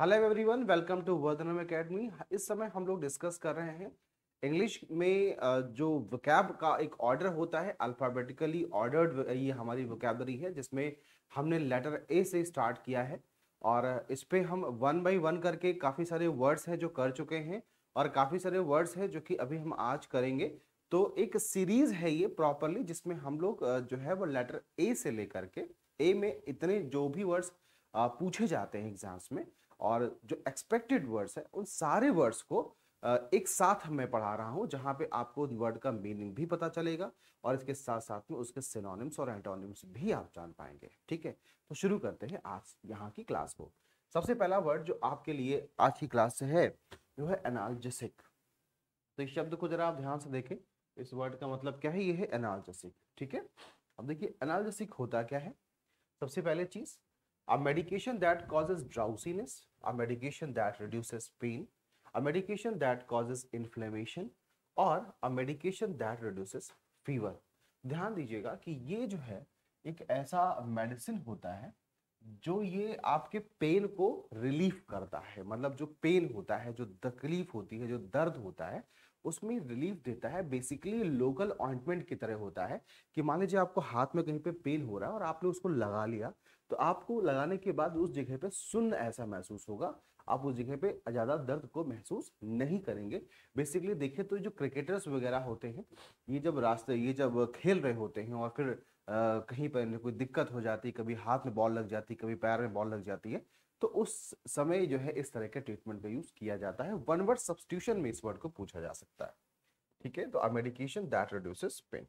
Hello everyone welcome to Vardhanam Academy इस समय हम लोग डिस्कस कर रहे हैं इंग्लिश में जो वकैब का एक ऑर्डर होता है अल्फ़ाबेटिकली ऑर्डर्ड ये हमारी वकैबरी है जिसमें हमने लेटर ए से स्टार्ट किया है और इस पर हम वन बाई वन करके काफ़ी सारे वर्ड्स हैं जो कर चुके हैं और काफ़ी सारे वर्ड्स हैं जो कि अभी हम आज करेंगे तो एक सीरीज़ है ये प्रॉपरली जिसमें हम लोग जो है वो लेटर ए से लेकर के ए में इतने जो भी वर्ड्स पूछे जाते हैं एग्जाम्स में और जो एक्सपेक्टेड वर्ड्स है उन सारे वर्ड्स को एक साथ मैं पढ़ा रहा हूँ जहाँ पे आपको वर्ड का मीनिंग भी पता चलेगा और इसके साथ साथ में उसके सिनोनिम्स और एंटोनिम्स भी आप जान पाएंगे ठीक है तो शुरू करते हैं आज यहाँ की क्लास को सबसे पहला वर्ड जो आपके लिए आज की क्लास से है वो है एनालजेसिक तो इस शब्द को जरा आप ध्यान से देखें इस वर्ड का मतलब क्या है ये है एनालजेसिक ठीक है अब देखिए एनालजेसिक होता क्या है सबसे पहले चीज a medication that causes drowsiness, a medication that reduces pain, a medication that causes inflammation or a medication that reduces fever. ध्यान दीजिएगा कि ये जो है एक ऐसा मेडिसिन होता है जो ये आपके पेन को रिलीफ करता है मतलब जो पेन होता है जो तकलीफ होती है जो दर्द होता है उसमें रिलीफ देता है बेसिकली लोकल ऑइंटमेंट की तरह होता है कि मान लीजिए आपको हाथ में कहीं पे पेन हो रहा है और आपने उसको लगा लिया तो आपको लगाने के बाद उस जगह पे सुन्न ऐसा महसूस होगा आप उस जगह पे ज़्यादा दर्द को महसूस नहीं करेंगे बेसिकली देखिए तो जो क्रिकेटर्स वगैरह होते हैं ये जब रास्ते ये जब खेल रहे होते हैं और फिर आ, कहीं पर कोई दिक्कत हो जाती है कभी हाथ में बॉल लग जाती है कभी पैर में बॉल लग जाती है तो उस समय जो है इस तरह के ट्रीटमेंट का यूज किया जाता है वन वर्ड सब्सटीट्यूशन में इस वर्ड को पूछा जा सकता है ठीक है तो medication that reduces pain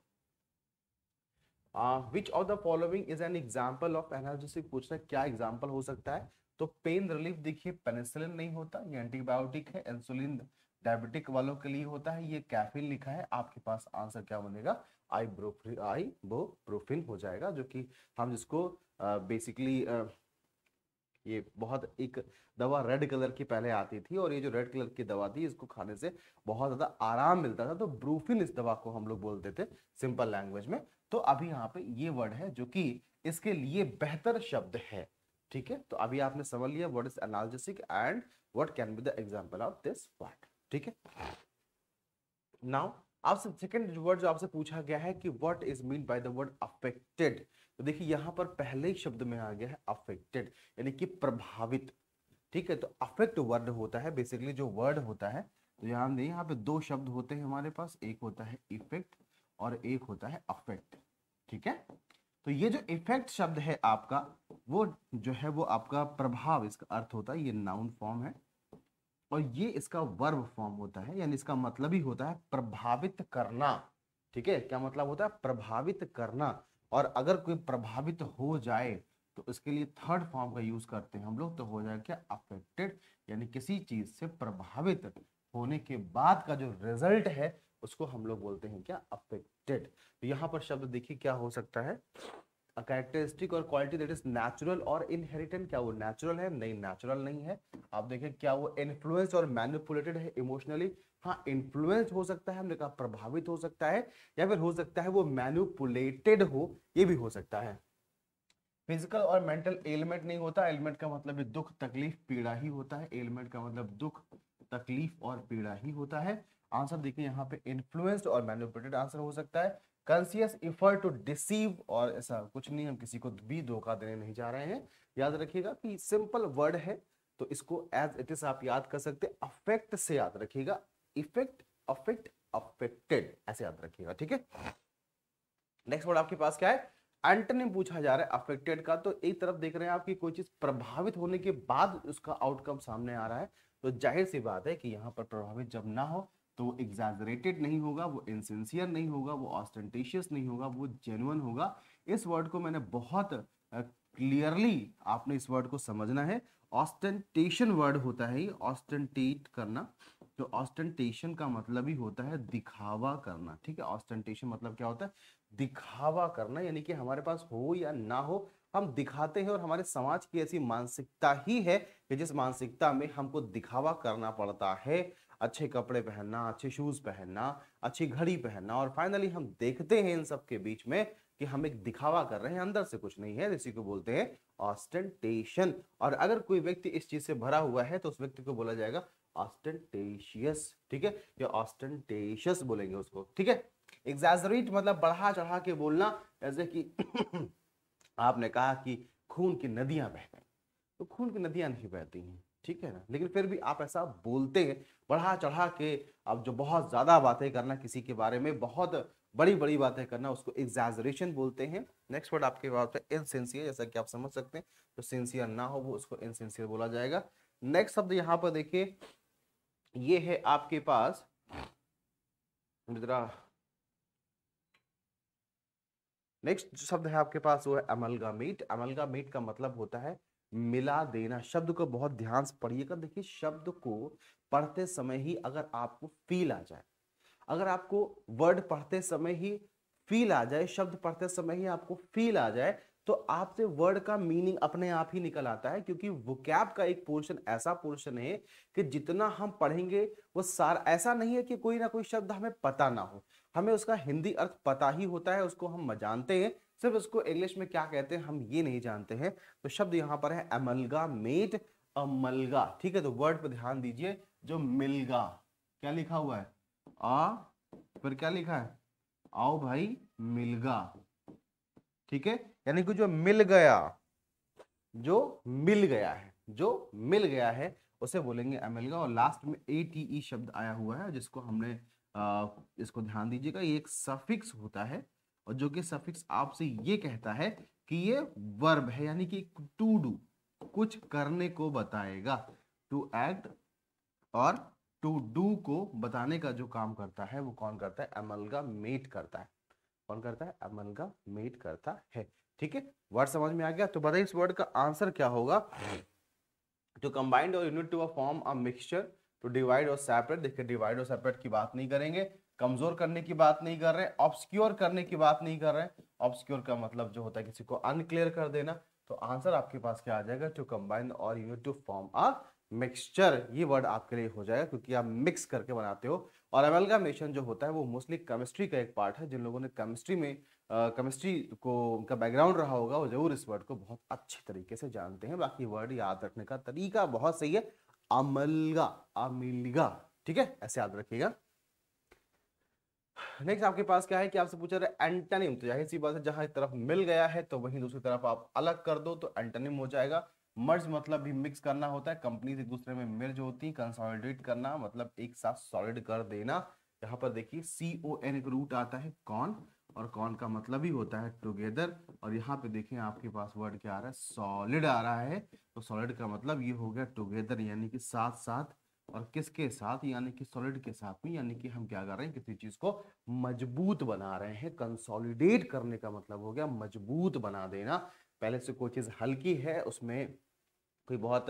which of the following is an example of analgesic पूछना क्या एग्जाम्पल हो सकता है तो पेन रिलीफ देखिए पेनिसिलिन नहीं होता ये एंटीबायोटिक है इंसुलिन डायबिटिक वालों के लिए होता है ये कैफिन लिखा है आपके पास आंसर क्या बनेगा आई ब्रोफिन आई वो हो जाएगा जो कि हम जिसको बेसिकली uh, ये बहुत एक दवा रेड कलर की पहले आती थी और ये जो रेड कलर की दवा थी इसको खाने से बहुत ज़्यादा आराम मिलता था तो ब्रूफिन इस दवा को हम लोग बोलते थे सिंपल लैंग्वेज में तो अभी यहाँ पे ये वर्ड है जो कि इसके लिए बेहतर शब्द है ठीक है तो अभी आपने समझ लिया वर्ड इज एनालिक and what can be the example of this word ठीक है नाउ आपसे सेकेंड वर्ड जो आपसे पूछा गया है कि what is mean by the word affected तो देखिए यहां पर पहले ही शब्द में आ गया है अफेक्टेड यानी कि प्रभावित ठीक है तो अफेक्ट वर्ड होता है बेसिकली जो वर्ड होता है तो यहाँ देखिए यहाँ पे दो शब्द होते हैं हमारे पास एक होता है इफेक्ट और एक होता है अफेक्ट ठीक है तो ये जो इफेक्ट शब्द है आपका वो जो है वो आपका प्रभाव इसका अर्थ होता है ये नाउन फॉर्म है और ये इसका वर्ब फॉर्म होता है यानी इसका मतलब ही होता है प्रभावित करना ठीक है क्या मतलब होता है प्रभावित करना और अगर कोई प्रभावित हो जाए तो इसके लिए थर्ड फॉर्म का यूज करते हैं हम लोग तो हो जाए क्या अफेक्टेड यानी किसी चीज से प्रभावित होने के बाद का जो रिजल्ट है उसको हम लोग बोलते हैं क्या अफेक्टेड तो यहाँ पर शब्द देखिए क्या हो सकता है characteristic or quality that is natural or inherent क्या वो नेचुरल है नहीं नेचुरल नहीं है आप देखें क्या वो इन्फ्लुएंस और मैनिपुलेटेड है इमोशनली हाँ इन्फ्लुएंस हो सकता है हमने कहा प्रभावित हो सकता है या फिर हो सकता है वो मैनुपुलेटेड हो ये भी हो सकता है फिजिकल और मेंटल एलिमेंट नहीं होता एलिमेंट का मतलब दुख तकलीफ पीड़ा ही होता है एलिमेंट का मतलब दुख तकलीफ और पीड़ा ही होता है आंसर देखिए यहाँ पे इन्फ्लुएंस और मैनुपुलेटेड आंसर हो सकता है कंसियस इफर्ट टू डिसीव और ऐसा कुछ नहीं हम किसी को भी धोखा देने नहीं जा रहे हैं याद रखिएगा कि सिंपल वर्ड है तो इसको एज इट इज आप याद कर सकते अफेक्ट से याद रखिएगा इफेक्ट अफेक्ट अफेक्टेड ऐसे याद रखिएगा ठीक है नेक्स्ट वर्ड आपके पास क्या है एंटनिम पूछा जा रहा है अफेक्टेड का तो एक तरफ देख रहे हैं आपकी कोई चीज प्रभावित होने के बाद उसका आउटकम सामने आ रहा है तो जाहिर सी बात है कि यहाँ पर प्रभावित जब ना हो तो एग्जाजरेटेड नहीं होगा वो इनसिंसियर नहीं होगा वो ऑस्टेंटेशियस नहीं होगा वो जेन्युन होगा इस वर्ड को मैंने बहुत क्लियरली आपने इस वर्ड को समझना है ऑस्टेंटेशन वर्ड होता है ऑस्टेंटेट करना तो ऑस्टेंटेशन का मतलब ही होता है दिखावा करना ठीक है ऑस्टेंटेशन मतलब क्या होता है दिखावा करना यानी कि हमारे पास हो या ना हो हम दिखाते हैं और हमारे समाज की ऐसी मानसिकता ही है कि जिस मानसिकता में हमको दिखावा करना पड़ता है अच्छे कपड़े पहनना अच्छे शूज पहनना अच्छी घड़ी पहनना और फाइनली हम देखते हैं इन सब के बीच में कि हम एक दिखावा कर रहे हैं अंदर से कुछ नहीं है इसी को बोलते हैं ऑस्टेंटेशन और अगर कोई व्यक्ति इस चीज से भरा हुआ है तो उस व्यक्ति को बोला जाएगा ऑस्टेंटेशियस ठीक है या ऑस्टेंटेशियस बोलेंगे उसको ठीक है एग्जैजरेट मतलब बढ़ा चढ़ा के बोलना जैसे कि आपने कहा कि खून की नदियां बह गई तो खून की नदियां नहीं बहती हैं ठीक है ना लेकिन फिर भी आप ऐसा बोलते हैं बढ़ा चढ़ा के आप जो बहुत ज्यादा बातें करना किसी के बारे में बहुत बड़ी बड़ी बातें करना उसको एग्जैजरेशन बोलते हैं नेक्स्ट वर्ड आपके पास है इनसेंसियर जैसा कि आप समझ सकते हैं जो सिंसियर ना हो वो उसको इनसेंसियर बोला जाएगा नेक्स्ट शब्द यहाँ पर देखिए ये है आपके पास जरा नेक्स्ट शब्द है आपके पास वो है मीट अमलगा मीट का मतलब होता है मिला देना शब्द को बहुत ध्यान से पढ़िएगा देखिए शब्द को पढ़ते समय ही अगर आपको फील आ जाए अगर आपको वर्ड पढ़ते समय ही फील आ जाए शब्द पढ़ते समय ही आपको फील आ जाए तो आपसे वर्ड का मीनिंग अपने आप ही निकल आता है क्योंकि वोकैब का एक पोर्शन ऐसा पोर्शन है कि जितना हम पढ़ेंगे वो सार ऐसा नहीं है कि कोई ना कोई शब्द हमें पता ना हो हमें उसका हिंदी अर्थ पता ही होता है उसको हम जानते हैं सिर्फ उसको इंग्लिश में क्या कहते हैं हम ये नहीं जानते हैं तो शब्द यहाँ पर है अमलगा मेट अमलगा ठीक है तो वर्ड पर ध्यान दीजिए जो मिलगा क्या लिखा हुआ है आ फिर क्या लिखा है आओ भाई मिलगा ठीक है यानी कि जो मिल गया जो मिल गया है जो मिल गया है उसे बोलेंगे अमिलगा और लास्ट में ए टी ई शब्द आया हुआ है जिसको हमने आ, इसको ध्यान दीजिएगा ये एक सफिक्स होता है और जो कि सफिक्स आपसे ये कहता है कि ये वर्ब है यानी कि टू डू कुछ करने को बताएगा to act or to do को बताने का जो काम करता है वो कौन करता है अमलगा मेट करता है कौन करता है अमलगा मेट करता है ठीक है वर्ड समझ में आ गया तो बताइए इस वर्ड का आंसर क्या होगा to combined or unite to a form a mixture to divide or separate देखिए डिवाइड और सेपरेट की बात नहीं करेंगे कमजोर करने की बात नहीं कर रहे हैं ऑब्सक्योर करने की बात नहीं कर रहे हैं ऑब्सक्योर का मतलब जो होता है किसी को अनक्लियर कर देना तो आंसर आपके पास क्या आ जाएगा to combine or unite to form a mixture ये वर्ड आपके लिए हो जाएगा क्योंकि आप मिक्स करके बनाते हो और मेशन जो होता है वो मोस्टली केमिस्ट्री का एक पार्ट है जिन लोगों ने केमिस्ट्री में केमिस्ट्री को उनका बैकग्राउंड रहा होगा वो जरूर इस वर्ड को बहुत अच्छे तरीके से जानते हैं बाकी वर्ड याद रखने का तरीका बहुत सही है अमलगा अमिलगा ठीक है ऐसे याद रखिएगा नेक्स्ट आपके पास क्या है कि आपसे पूछा रहा है एंटनिम तो जाहिर सी बात है जहां एक तरफ मिल गया है तो वहीं दूसरी तरफ आप अलग कर दो तो एंटनिम हो जाएगा मर्ज मतलब भी मिक्स करना होता है कंपनी एक दूसरे में मर्ज होती है कंसोलिडेट करना मतलब एक साथ सॉलिड कर देना यहाँ पर देखिए सी ओ एन एक रूट आता है कॉन और कॉन का मतलब ही होता है टुगेदर और यहाँ पे देखें आपके पास वर्ड क्या आ रहा है सॉलिड आ रहा है तो सॉलिड का मतलब ये हो गया टुगेदर यानी कि साथ साथ और किसके साथ यानी कि सॉलिड के साथ में यानी कि हम क्या कर रहे हैं किसी चीज को मजबूत बना रहे हैं कंसोलिडेट करने का मतलब हो गया मजबूत बना देना पहले से कोई चीज़ हल्की है उसमें कोई बहुत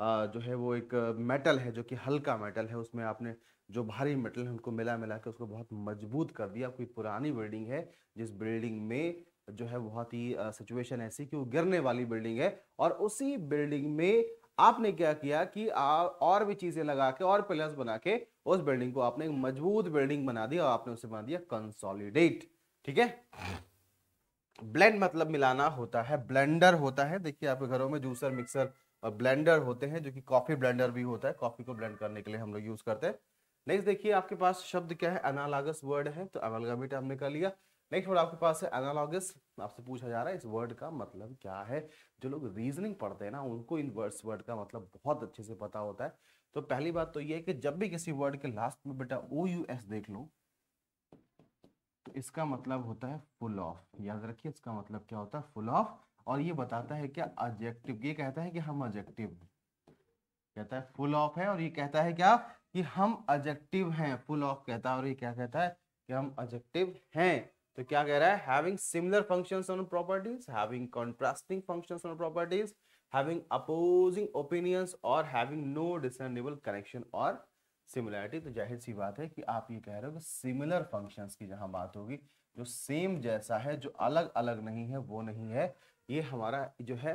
जो है वो एक मेटल है जो कि हल्का मेटल है उसमें आपने जो भारी मेटल है उनको मिला मिला के उसको बहुत मजबूत कर दिया कोई पुरानी बिल्डिंग है जिस बिल्डिंग में जो है बहुत ही सिचुएशन ऐसी कि वो गिरने वाली बिल्डिंग है और उसी बिल्डिंग में आपने क्या किया कि आ, और भी चीजें लगा के और पिलर्स बना के उस बिल्डिंग को आपने एक मजबूत बिल्डिंग बना दी और आपने उसे बना दिया कंसोलिडेट ठीक है ब्लेंड मतलब मिलाना होता है ब्लेंडर होता है देखिए आपके घरों में जूसर मिक्सर और ब्लेंडर होते हैं जो कि कॉफी ब्लेंडर भी होता है कॉफी को ब्लेंड करने के लिए हम लोग यूज करते हैं नेक्स्ट देखिए आपके पास शब्द क्या है एनालॉगस वर्ड है तो एनालगामिट तो हमने कर लिया नेक्स्ट वर्ड आपके पास है एनालॉगस आपसे पूछा जा रहा है इस वर्ड का मतलब क्या है जो लोग रीजनिंग पढ़ते हैं ना उनको इन वर्ड्स वर्ड का मतलब बहुत अच्छे से पता होता है तो पहली बात तो ये है कि जब भी किसी वर्ड के लास्ट में बेटा ओ यू एस देख लो इसका मतलब होता है फुल ऑफ याद रखिए इसका मतलब क्या होता है फुल ऑफ और ये बताता है क्या एडजेक्टिव ये कहता है कि हम एडजेक्टिव कहता है फुल ऑफ है और ये कहता है क्या कि हम एडजेक्टिव हैं फुल ऑफ कहता है और ये क्या कहता है कि हम एडजेक्टिव हैं तो क्या कह रहा है having similar functions on properties having contrasting functions on properties having opposing opinions or having no discernible connection or similarity तो जाहिर सी बात है कि आप ये कह रहे हो कि सिमिलर फंक्शंस की जहाँ बात होगी जो सेम जैसा है जो अलग अलग नहीं है वो नहीं है ये हमारा जो है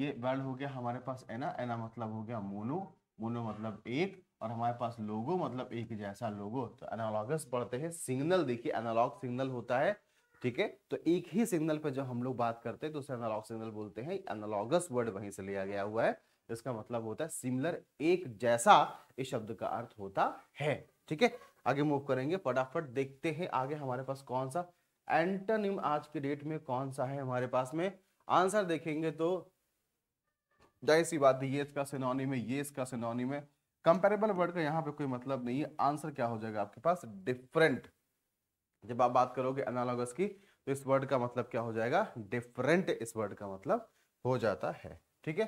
ये वर्ड हो गया हमारे पास एना एना मतलब हो गया मोनो मोनो मतलब एक और हमारे पास लोगो मतलब एक जैसा लोगो तो एनालॉगस पढ़ते हैं सिग्नल देखिए एनालॉग सिग्नल होता है ठीक है तो एक ही सिग्नल पे जो हम लोग बात करते हैं तो उसे एनालॉग सिग्नल बोलते हैं एनालॉगस वर्ड वहीं से लिया गया हुआ है इसका मतलब होता है सिमिलर एक जैसा इस शब्द का अर्थ होता है ठीक है आगे मूव करेंगे फटाफट देखते हैं आगे हमारे पास कौन सा एंटोनिम आज के डेट में कौन सा है हमारे पास में आंसर देखेंगे तो जाहिर सी बात ये इसका सिनोनिम है ये इसका सिनोनिम है कंपेरेबल वर्ड का यहाँ पे कोई मतलब नहीं है आंसर क्या हो जाएगा आपके पास डिफरेंट जब आप बात करोगे एनालॉगस की तो इस वर्ड का मतलब क्या हो जाएगा डिफरेंट इस वर्ड का मतलब हो जाता है ठीक है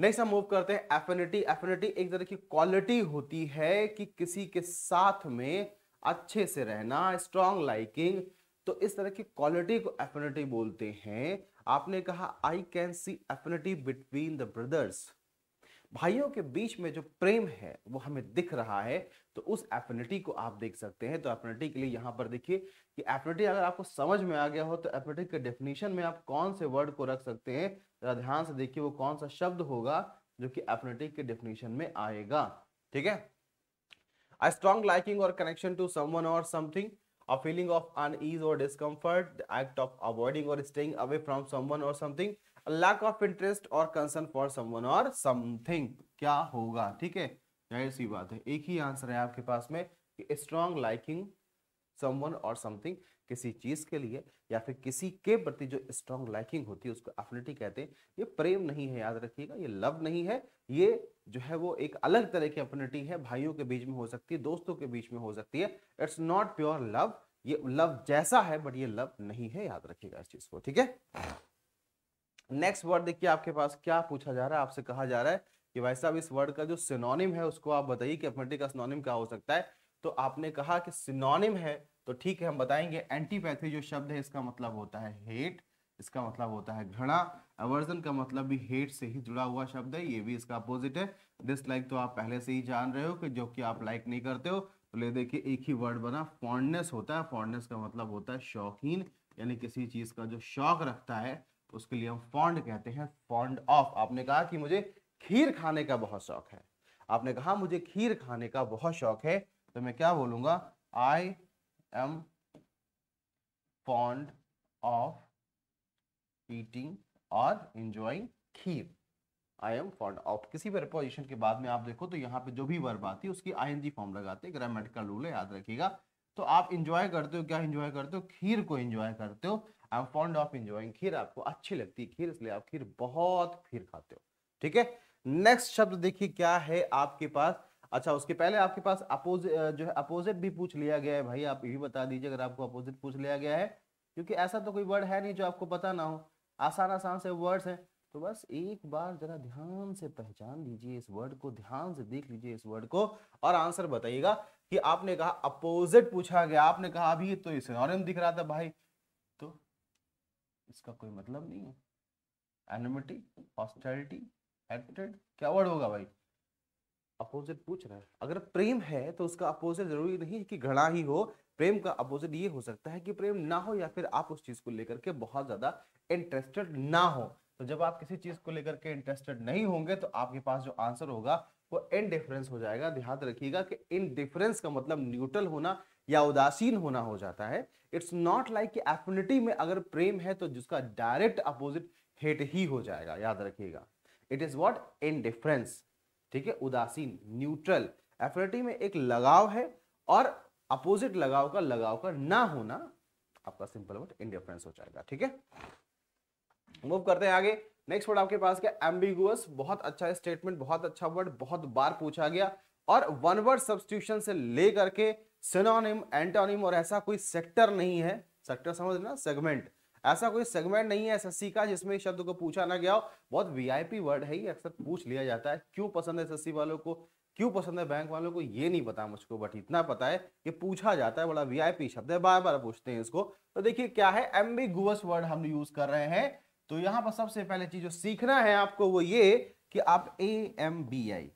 नेक्स्ट हम मूव करते हैं एफिनिटी एफिनिटी एक तरह की क्वालिटी होती है कि किसी के साथ में अच्छे से रहना स्ट्रॉन्ग लाइकिंग तो इस तरह की क्वालिटी को एफिनिटी बोलते हैं आपने कहा I can see affinity between the brothers भाइयों के बीच में जो प्रेम है वो हमें दिख रहा है तो उस एफिनिटी को आप देख सकते हैं तो एफिनिटी के लिए यहाँ पर देखिए कि एफिनिटी अगर आपको समझ में आ गया हो तो एफिनिटी के डेफिनेशन में आप कौन से वर्ड को रख सकते हैं जरा ध्यान से देखिए वो कौन सा शब्द होगा जो कि एफिनिटी के डेफिनेशन में आएगा ठीक है a strong liking or connection to someone or something a feeling of unease or discomfort the act of avoiding or staying away from someone or something lack of interest or concern for someone or something क्या होगा ठीक है जाहिर सी बात है एक ही answer है आपके पास में कि strong liking someone or something किसी चीज के लिए या फिर किसी के प्रति जो स्ट्रॉन्ग लाइकिंग होती है उसको अफिनिटी कहते हैं ये प्रेम नहीं है याद रखिएगा ये लव नहीं है ये जो है वो एक अलग तरह की अफिनिटी है भाइयों के बीच में हो सकती है दोस्तों के बीच में हो सकती है इट्स नॉट प्योर लव ये लव जैसा है बट ये लव नहीं है याद रखिएगा इस चीज को ठीक है नेक्स्ट वर्ड देखिए आपके पास क्या पूछा जा रहा है आपसे कहा जा रहा है कि भाई साहब इस वर्ड का जो सिनोनिम है उसको आप बताइए कि एपमेटिक का सिनोनिम क्या हो सकता है तो आपने कहा कि सिनोनिम है तो ठीक है हम बताएंगे एंटीपैथी जो शब्द है इसका मतलब होता है हेट इसका मतलब होता है घृणा अवर्जन का मतलब भी हेट से ही जुड़ा हुआ शब्द है ये भी इसका अपोजिट है डिसलाइक तो आप पहले से ही जान रहे हो कि जो कि आप लाइक नहीं करते हो तो ले देखिए एक ही वर्ड बना फॉन्डनेस होता है फॉन्डनेस का मतलब होता है शौकीन यानी किसी चीज का जो शौक रखता है उसके लिए हम फॉन्ड कहते हैं फॉन्ड ऑफ आपने कहा कि मुझे खीर खाने का बहुत शौक है आपने कहा मुझे खीर खाने का बहुत शौक है तो मैं क्या बोलूंगा I am fond of eating or enjoying kheer I am fond of किसी भी प्रपोजिशन के बाद में आप देखो तो यहाँ पे जो भी वर्ब आती है उसकी आई एन जी फॉर्म लगाते हैं ग्रामेटिकल रूल है याद रखिएगा तो आप इंजॉय करते हो क्या इंजॉय करते हो खीर को इंजॉय करते हो I am fond of enjoying kheer आपको अच्छी लगती है खीर इसलिए आप खीर बहुत खीर खाते हो ठीक है नेक्स्ट शब्द देखिए क्या है आपके पास अच्छा उसके पहले आपके पास अपोज जो है अपोजिट भी पूछ लिया गया है भाई आप ये भी बता दीजिए अगर आपको अपोजिट पूछ लिया गया है क्योंकि ऐसा तो कोई वर्ड है नहीं जो आपको पता ना हो आसान आसान से वर्ड्स हैं तो बस एक बार जरा ध्यान से पहचान लीजिए इस वर्ड को ध्यान से देख लीजिए इस वर्ड को और आंसर बताइएगा कि आपने कहा अपोजिट पूछा गया आपने कहा अभी तो सिनोनिम दिख रहा था भाई इसका कोई मतलब नहीं है एनिमिटी हॉस्टैलिटी हेट्रेड क्या वर्ड होगा भाई अपोजिट पूछ रहा है अगर प्रेम है तो उसका अपोजिट जरूरी नहीं कि घृणा ही हो प्रेम का अपोजिट ये हो सकता है कि प्रेम ना हो या फिर आप उस चीज को लेकर के बहुत ज्यादा इंटरेस्टेड ना हो तो जब आप किसी चीज को लेकर के इंटरेस्टेड नहीं होंगे तो आपके पास जो आंसर होगा वो इनडिफरेंस हो जाएगा ध्यान रखिएगा कि इनडिफरेंस का मतलब न्यूट्रल होना या उदासीन होना हो जाता है इट्स नॉट लाइक कि एफिनिटी में अगर प्रेम है तो जिसका डायरेक्ट अपोजिट हेट ही हो जाएगा याद रखिएगा इट इज वॉट डिफरेंस ठीक है उदासीन न्यूट्रल एफिनिटी में एक लगाव है और अपोजिट लगाव का लगाव का ना होना आपका सिंपल वर्ड इंडिफरेंस हो जाएगा ठीक है मूव करते हैं आगे नेक्स्ट वर्ड आपके पास क्या एम्बिगुअस बहुत अच्छा स्टेटमेंट बहुत अच्छा वर्ड बहुत बार पूछा गया और वन वर्ड सब्सटीट्यूशन से लेकर के सिनोनिम एंटोनिम और ऐसा कोई सेक्टर नहीं है सेक्टर समझ लेना सेगमेंट ऐसा कोई सेगमेंट नहीं है एसएससी का जिसमें इस शब्द को पूछा ना गया हो बहुत वीआईपी वर्ड है ये अक्सर पूछ लिया जाता है क्यों पसंद है एसएससी वालों को क्यों पसंद है बैंक वालों को ये नहीं पता मुझको बट इतना पता है कि पूछा जाता है बड़ा वीआईपी शब्द है बार बार पूछते हैं इसको तो देखिए क्या है एम्बिगुअस वर्ड हम यूज कर रहे हैं तो यहाँ पर सबसे पहले चीज जो सीखना है आपको वो ये कि आप ए एम बी आई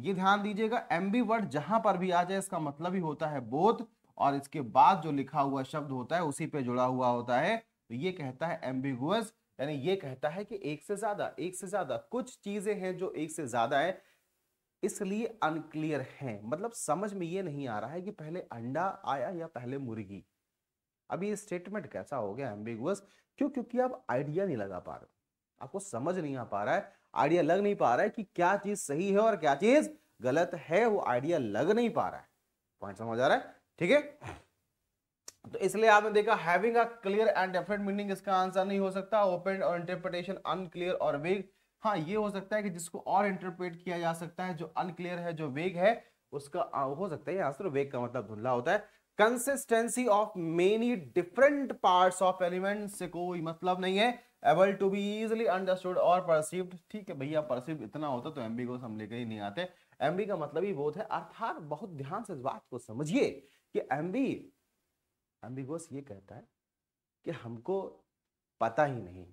ये ध्यान दीजिएगा एमबी वर्ड जहां पर भी आ जाए इसका मतलब ही होता है बोध और इसके बाद जो लिखा हुआ शब्द होता है उसी पे जुड़ा हुआ होता है तो ये कहता है एम्बिगुअस यानी ये कहता है कि एक से ज्यादा एक से ज्यादा कुछ चीजें हैं जो एक से ज्यादा है इसलिए अनक्लियर है मतलब समझ में ये नहीं आ रहा है कि पहले अंडा आया या पहले मुर्गी अब ये स्टेटमेंट कैसा हो गया एम्बिगुअस क्यों क्योंकि आप आइडिया नहीं लगा पा रहे आपको समझ नहीं आ पा रहा है आइडिया लग नहीं पा रहा है कि क्या चीज सही है और क्या चीज गलत है वो आइडिया लग नहीं पा रहा है पॉइंट समझ आ रहा है ठीक है तो इसलिए आपने देखा having a clear and definite meaning इसका आंसर नहीं हो सकता ओपन और इंटरप्रिटेशन अनक्लियर और वेग हाँ ये हो सकता है कि जिसको और इंटरप्रेट किया जा सकता है जो अनक्लियर है जो वेग है उसका हो सकता है आंसर वेग का मतलब धुंधला होता है consistency of many different parts of element से कोई मतलब नहीं है able to be easily understood or perceived ठीक है भैया परसिव इतना होता तो एमबी को हम लेकर ही नहीं आते एमबी का मतलब ही बोध है अर्थात बहुत ध्यान से इस बात को समझिए कि एमबी एमबी गोस ये कहता है कि हमको पता ही नहीं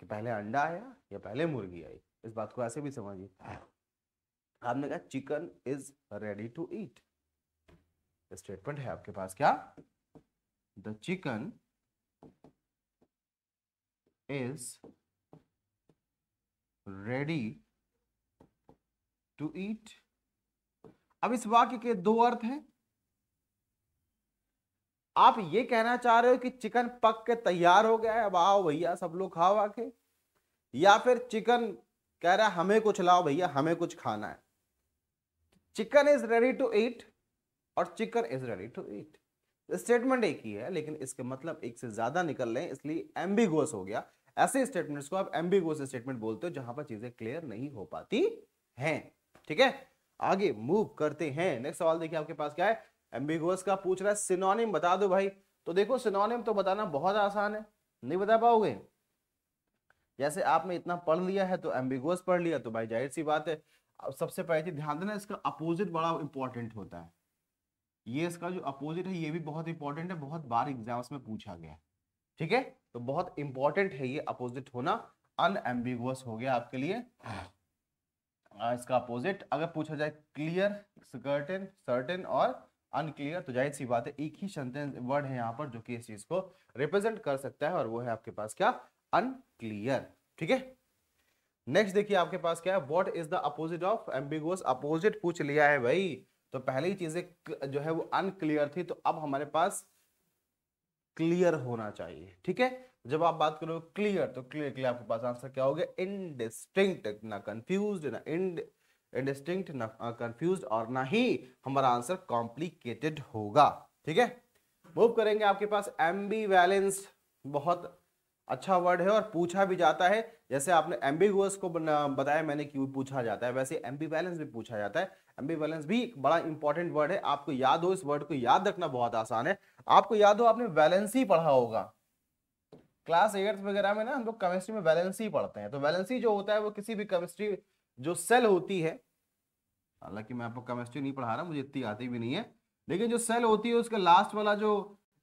कि पहले अंडा आया या पहले मुर्गी आई इस बात को ऐसे भी समझिए आपने कहा chicken is ready to eat statement है आपके पास क्या the chicken is ready to eat अब इस वाक्य के दो अर्थ हैं आप ये कहना चाह रहे हो कि चिकन पक के तैयार हो गया है अब आओ भैया सब लोग खाओ आके या फिर चिकन कह रहा है हमें कुछ लाओ भैया हमें कुछ खाना है chicken is ready to eat और chicken is ready to eat statement एक ही है लेकिन इसके मतलब एक से ज्यादा निकल रहे हैं इसलिए एम्बिगुअस हो गया ऐसे स्टेटमेंट्स को आप एम्बिगोस स्टेटमेंट बोलते हो जहां पर चीजें क्लियर नहीं हो पाती हैं ठीक है आगे मूव करते हैं नेक्स्ट सवाल देखिए आपके पास क्या है एम्बिगुअस का पूछ रहा है सिनोनिम बता दो भाई तो देखो सिनोनिम तो बताना बहुत आसान है नहीं बता पाओगे जैसे आपने इतना पढ़ लिया है तो एम्बिगुअस पढ़ लिया तो भाई जाहिर सी बात है सबसे पहले चीज ध्यान देना इसका अपोजिट बड़ा इंपॉर्टेंट होता है ये इसका जो अपोजिट है ये भी बहुत इंपॉर्टेंट है बहुत बार एग्जाम्स में पूछा गया है ठीक है तो बहुत इंपॉर्टेंट है ये अपोजिट होना अनएम्बिगुअस हो गया आपके लिए इसका अपोजिट अगर पूछा जाए clear certain certain or unclear तो जाहिर सी बात है एक ही सेंटेंस वर्ड है यहाँ पर जो कि इस चीज को रिप्रेजेंट कर सकता है और वो है आपके पास क्या अनक्लियर ठीक है नेक्स्ट देखिए आपके पास क्या है what is the opposite of ambiguous opposite पूछ लिया है भाई तो पहली चीजें जो है वो अनक्लियर थी तो अब हमारे पास क्लियर होना चाहिए ठीक है जब आप बात करोगे क्लियर तो क्लियर क्लियर आपके पास आंसर क्या हो गया इनडिस्टिंक्ट ना कंफ्यूज ना इंड इनडिस्टिंक्ट ना कंफ्यूज और ना ही हमारा आंसर कॉम्प्लिकेटेड होगा ठीक है मूव करेंगे आपके पास एमबी वैलेंस बहुत अच्छा वर्ड है और पूछा भी जाता है जैसे आपने एम्बिगुअस को बताया मैंने क्यों पूछा जाता है वैसे एम्बी वैलेंस भी पूछा जाता है एम्बीवेलेंस भी एक बड़ा इंपॉर्टेंट वर्ड है आपको याद हो इस वर्ड को याद रखना बहुत आसान है आपको याद हो आपने वैलेंसी पढ़ा होगा क्लास एट्थ वगैरह में ना हम लोग केमिस्ट्री में वैलेंसी पढ़ते हैं तो वैलेंसी जो होता है वो किसी भी केमिस्ट्री जो सेल होती है हालांकि मैं आपको केमिस्ट्री नहीं पढ़ा रहा मुझे इतनी आती भी नहीं है लेकिन जो सेल होती है उसका लास्ट वाला जो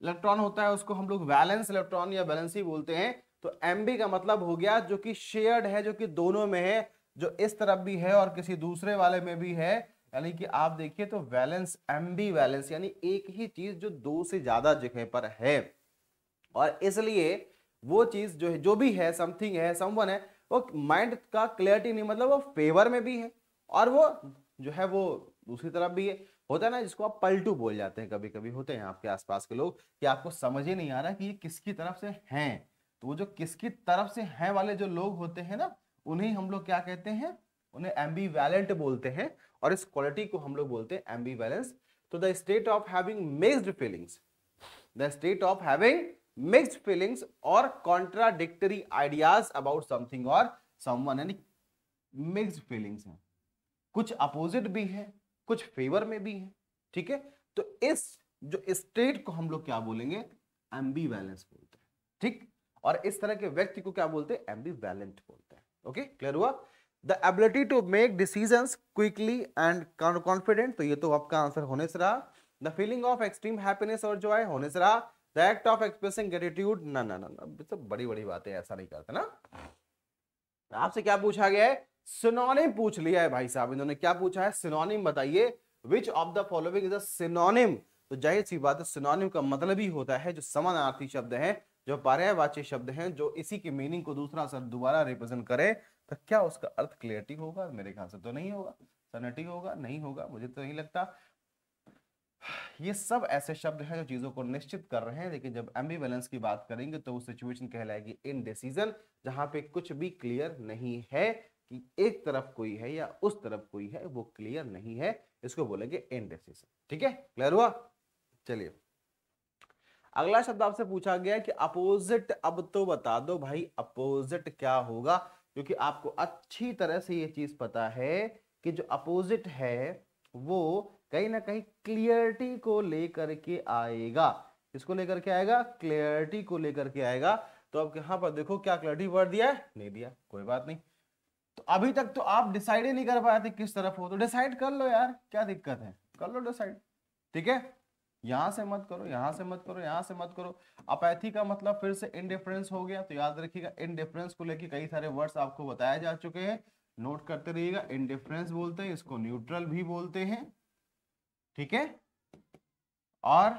इलेक्ट्रॉन होता है उसको हम लोग वैलेंस इलेक्ट्रॉन या वैलेंसी बोलते हैं तो एम का मतलब हो गया जो कि शेयर्ड है जो कि दोनों में है जो इस तरफ भी है और किसी दूसरे वाले में भी है यानी कि आप देखिए तो वैलेंस एम्बी वैलेंस यानी एक ही चीज जो दो से ज्यादा जगह पर है और इसलिए वो चीज जो है जो भी है समथिंग है समवन है वो माइंड का क्लियरिटी नहीं मतलब वो फेवर में भी है और वो जो है वो दूसरी तरफ भी है होता है ना जिसको आप पलटू बोल जाते हैं कभी कभी होते हैं आपके आसपास के लोग कि आपको समझ ही नहीं आ रहा कि ये किसकी तरफ से हैं तो वो जो किसकी तरफ से हैं वाले जो लोग होते हैं ना उन्हें हम लोग क्या कहते हैं उन्हें एम्बी बोलते हैं और इस क्वालिटी को हम लोग बोलते हैं एम्बी बैलेंस तो the state of having mixed feelings the state of having mixed feelings or contradictory ideas about something or someone यानी मिक्सड फीलिंग्स हैं कुछ अपोजिट भी है कुछ फेवर में भी है ठीक है तो इस जो स्टेट को हम लोग क्या बोलेंगे एम्बी बैलेंस बोलते हैं ठीक और इस तरह के व्यक्ति को क्या बोलते हैं एम्बी बैलेंट बोलते हैं ओके क्लियर हुआ the ability to make decision quickly and confident तो ये तो आपका आंसर होने से रहा the feeling of extreme happiness और जो है होने से रहा the act of expressing gratitude ना ना ना ना तो बड़ी बड़ी बातें ऐसा नहीं करते ना आपसे क्या पूछा गया है सिनोनिम पूछ लिया है भाई साहब इन्होंने क्या पूछा है सिनोनिम बताइए which of the following is a synonym तो जाहिर सी बात है सिनोनिम का मतलब ही होता है जो समानार्थी शब्द है जो पर्यायवाची शब्द हैं जो इसी के मीनिंग को दूसरा सर दोबारा रिप्रेजेंट करे तो क्या उसका अर्थ क्लियरिटी होगा मेरे ख्याल से तो नहीं होगा सनटी होगा नहीं होगा मुझे तो नहीं लगता ये सब ऐसे शब्द हैं जो चीजों को निश्चित कर रहे हैं लेकिन जब एम्बीवेलेंस की बात करेंगे तो वो सिचुएशन कहलाएगी इन डिसीजन जहां पे कुछ भी क्लियर नहीं है कि एक तरफ कोई है या उस तरफ कोई है वो क्लियर नहीं है इसको बोलेंगे इन डिसीजन ठीक है क्लियर हुआ चलिए अगला शब्द आपसे पूछा गया कि अपोजिट अब तो बता दो भाई अपोजिट क्या होगा क्योंकि आपको अच्छी तरह से ये चीज पता है कि जो अपोजिट है वो कहीं ना कहीं क्लियरिटी को लेकर के आएगा किसको लेकर के आएगा क्लियरिटी को लेकर के आएगा तो अब यहां पर देखो क्या क्लियरिटी वर्ड दिया है नहीं दिया कोई बात नहीं तो अभी तक तो आप डिसाइड ही नहीं कर पाए थे किस तरफ हो तो डिसाइड कर लो यार क्या दिक्कत है कर लो डिसाइड ठीक है यहां से मत करो यहां से मत करो यहां से मत करो अपैथी का मतलब फिर से इनडिफरेंस हो गया तो याद रखिएगा इनडिफरेंस को लेकर कई सारे वर्ड्स आपको बताए जा चुके हैं नोट करते रहिएगा इनडिफरेंस बोलते हैं इसको न्यूट्रल भी बोलते हैं ठीक है और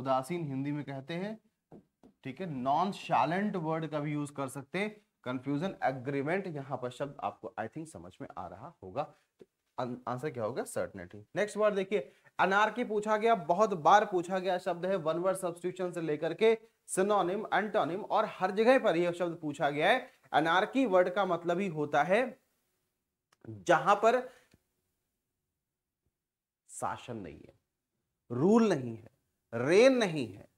उदासीन हिंदी में कहते हैं ठीक है नॉन शैलेंट वर्ड का भी यूज कर सकते हैं कंफ्यूजन एग्रीमेंट यहां पर शब्द आपको आई थिंक समझ में आ रहा होगा आंसर क्या होगा सर्टनेटी नेक्स्ट वर्ड देखिए की पूछा गया बहुत बार पूछा गया शब्द है वन वर्ड सब्सिट्यूशन से लेकर के सिनोनिम एंटोनिम और हर जगह पर यह शब्द पूछा गया है अनारकी वर्ड का मतलब ही होता है जहां पर शासन नहीं है रूल नहीं है रेन नहीं है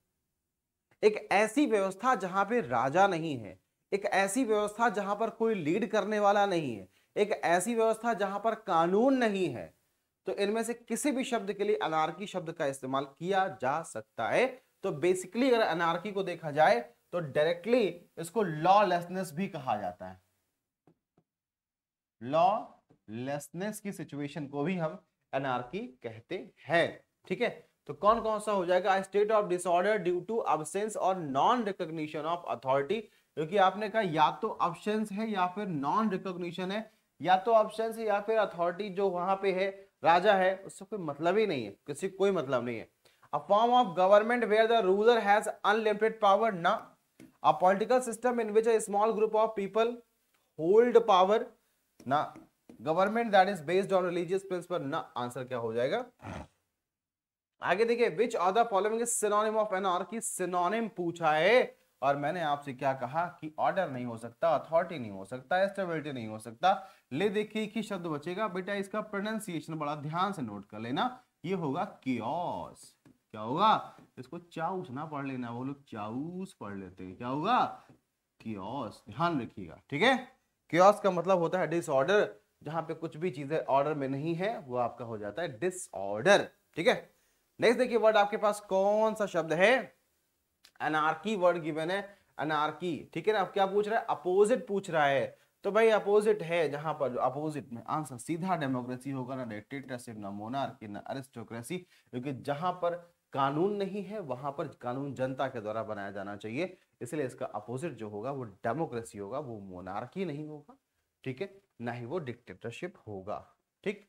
एक ऐसी व्यवस्था जहां पे राजा नहीं है एक ऐसी व्यवस्था जहां पर कोई लीड करने वाला नहीं है एक ऐसी व्यवस्था जहां पर कानून नहीं है तो इनमें से किसी भी शब्द के लिए अनारकी शब्द का इस्तेमाल किया जा सकता है तो बेसिकली अगर अनारकी को देखा जाए तो डायरेक्टली इसको लॉलेसनेस भी कहा जाता है लॉलेसनेस की सिचुएशन को भी हम अनारकी कहते हैं ठीक है तो कौन कौन सा हो जाएगा state of disorder due to absence or non recognition of authority क्योंकि आपने कहा या तो ऑप्शन है या फिर नॉन रिकॉग्निशन है या तो ऑप्शन है या फिर अथॉरिटी जो वहां पे है राजा है उससे कोई मतलब ही नहीं है किसी कोई मतलब नहीं है a form of government where the ruler has unlimited power ना a political system in which a small group of people hold power ना government that is based on religious principle ना आंसर क्या हो जाएगा आगे देखिए which are the following synonym of anarchy synonym पूछा है और मैंने आपसे क्या कहा कि ऑर्डर नहीं हो सकता अथॉरिटी नहीं हो सकता स्टेबिलिटी नहीं हो सकता ले देखिए एक ही शब्द बचेगा बेटा इसका प्रोनाउंसिएशन बड़ा ध्यान से नोट कर लेना ये होगा क्योस क्या होगा इसको चाउस ना पढ़ लेना वो लोग चाउस पढ़ लेते हैं क्या होगा क्योस ध्यान रखिएगा ठीक है क्योस का मतलब होता है डिसऑर्डर जहां पे कुछ भी चीजें ऑर्डर में नहीं है वो आपका हो जाता है डिसऑर्डर ठीक है नेक्स्ट देखिए वर्ड आपके पास कौन सा शब्द है एनआरकी वर्ड गिवन है एनआरकी ठीक है ना अब क्या पूछ रहा है अपोजिट पूछ रहा है तो भाई अपोजिट है जहां पर अपोजिट में आंसर सीधा डेमोक्रेसी होगा ना डिक्टेटरशिप ना मोनार्की ना अरिस्टोक्रेसी क्योंकि जहां पर कानून नहीं है वहां पर कानून जनता के द्वारा बनाया जाना चाहिए इसलिए इसका अपोजिट जो होगा वो डेमोक्रेसी होगा वो मोनार्की नहीं होगा ठीक है ना ही वो डिक्टेटरशिप होगा ठीक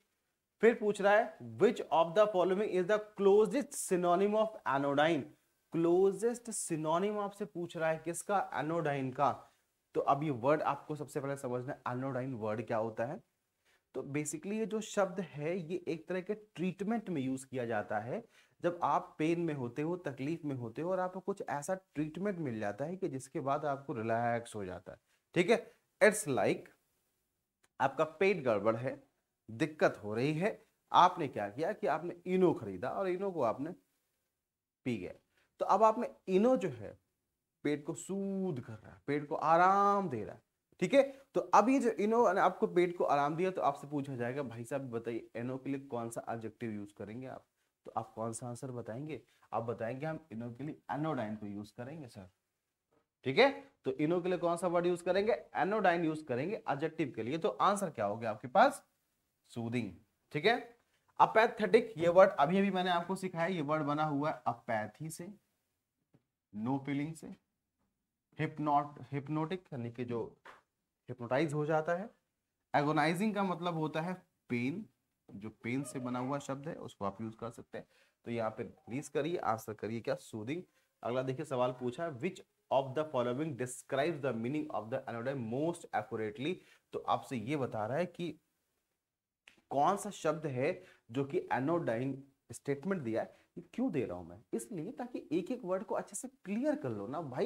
फिर पूछ रहा है which of the following is the closest synonym of anodyne closest synonym आपसे पूछ रहा है किसका एनोडाइन का तो अब ये वर्ड आपको सबसे पहले समझना है एनोडाइन वर्ड क्या होता है तो बेसिकली ये जो शब्द है ये एक तरह के ट्रीटमेंट में यूज किया जाता है जब आप पेन में होते हो तकलीफ में होते हो और आपको कुछ ऐसा ट्रीटमेंट मिल जाता है कि जिसके बाद आपको रिलैक्स हो जाता है ठीक है इट्स लाइक आपका पेट गड़बड़ है दिक्कत हो रही है आपने क्या किया कि आपने इनो खरीदा और इनो को आपने पी गया तो अब आप में इनो जो है पेट को सूद कर रहा है पेट को आराम दे रहा है ठीक है तो अब ये जो इनो ने आपको पेट को आराम दिया तो आपसे पूछा जाएगा भाई साहब बताइए एनो के लिए कौन सा ऑब्जेक्टिव यूज करेंगे आप तो आप कौन सा आंसर बताएंगे आप बताएंगे हम इनो के लिए एनोडाइन को यूज करेंगे सर ठीक है तो इनो के लिए कौन सा वर्ड यूज करेंगे एनोडाइन यूज करेंगे ऑब्जेक्टिव के लिए तो आंसर क्या हो गया आपके पास सूदिंग ठीक है अपैथेटिक ये वर्ड अभी अभी मैंने आपको सिखाया ये वर्ड बना हुआ है अपैथी से नो फीलिंग से हिपनोट हिप्नोटिक यानी कि जो हिप्नोटाइज हो जाता है एगोनाइजिंग का मतलब होता है पेन जो पेन से बना हुआ शब्द है उसको आप यूज कर सकते हैं तो यहाँ पे रिलीज करिए आंसर करिए क्या सूदिंग अगला देखिए सवाल पूछा है which of the following describe the meaning of the anodyne most accurately तो आपसे ये बता रहा है कि कौन सा शब्द है जो कि एनोडाइन स्टेटमेंट दिया है क्यों दे रहा हूं मैं इसलिए ताकि एक एक वर्ड को अच्छे से क्लियर कर लो ना भाई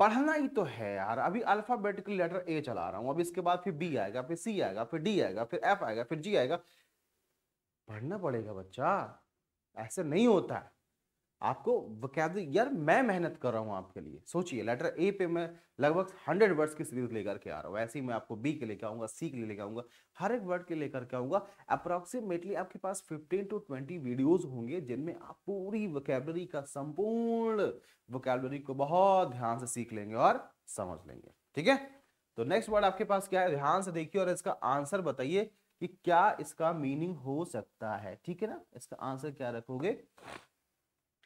पढ़ना ही तो है यार अभी अल्फाबेटिकली लेटर ए चला रहा हूं अब इसके बाद फिर बी आएगा फिर सी आएगा फिर डी आएगा फिर एफ आएगा फिर जी आएगा पढ़ना पड़ेगा बच्चा ऐसे नहीं होता है आपको वकैबरी यार मैं मेहनत कर रहा हूँ आपके लिए सोचिए लेटर ए पे मैं लगभग हंड्रेड वर्ड्स की सीरीज लेकर के आ रहा हूँ ऐसे ही मैं आपको बी के लेकर आऊंगा सी के लेकर आऊंगा हर एक वर्ड के लेकर के आऊंगा अप्रॉक्सीमेटली आपके पास फिफ्टीन टू ट्वेंटी वीडियोज होंगे जिनमें आप पूरी वकैबरी का संपूर्ण वकैबरी को बहुत ध्यान से सीख लेंगे और समझ लेंगे ठीक है तो नेक्स्ट वर्ड आपके पास क्या है ध्यान से देखिए और इसका आंसर बताइए कि क्या इसका मीनिंग हो सकता है ठीक है ना इसका आंसर क्या रखोगे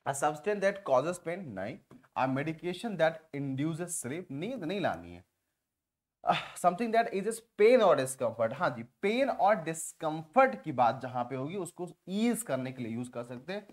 a substance that causes pain नहीं a medication that induces sleep नींद नहीं लानी है uh, something that is pain or discomfort हाँ जी पेन और डिस्कम्फर्ट की बात जहां पे होगी उसको ईज करने के लिए यूज कर सकते हैं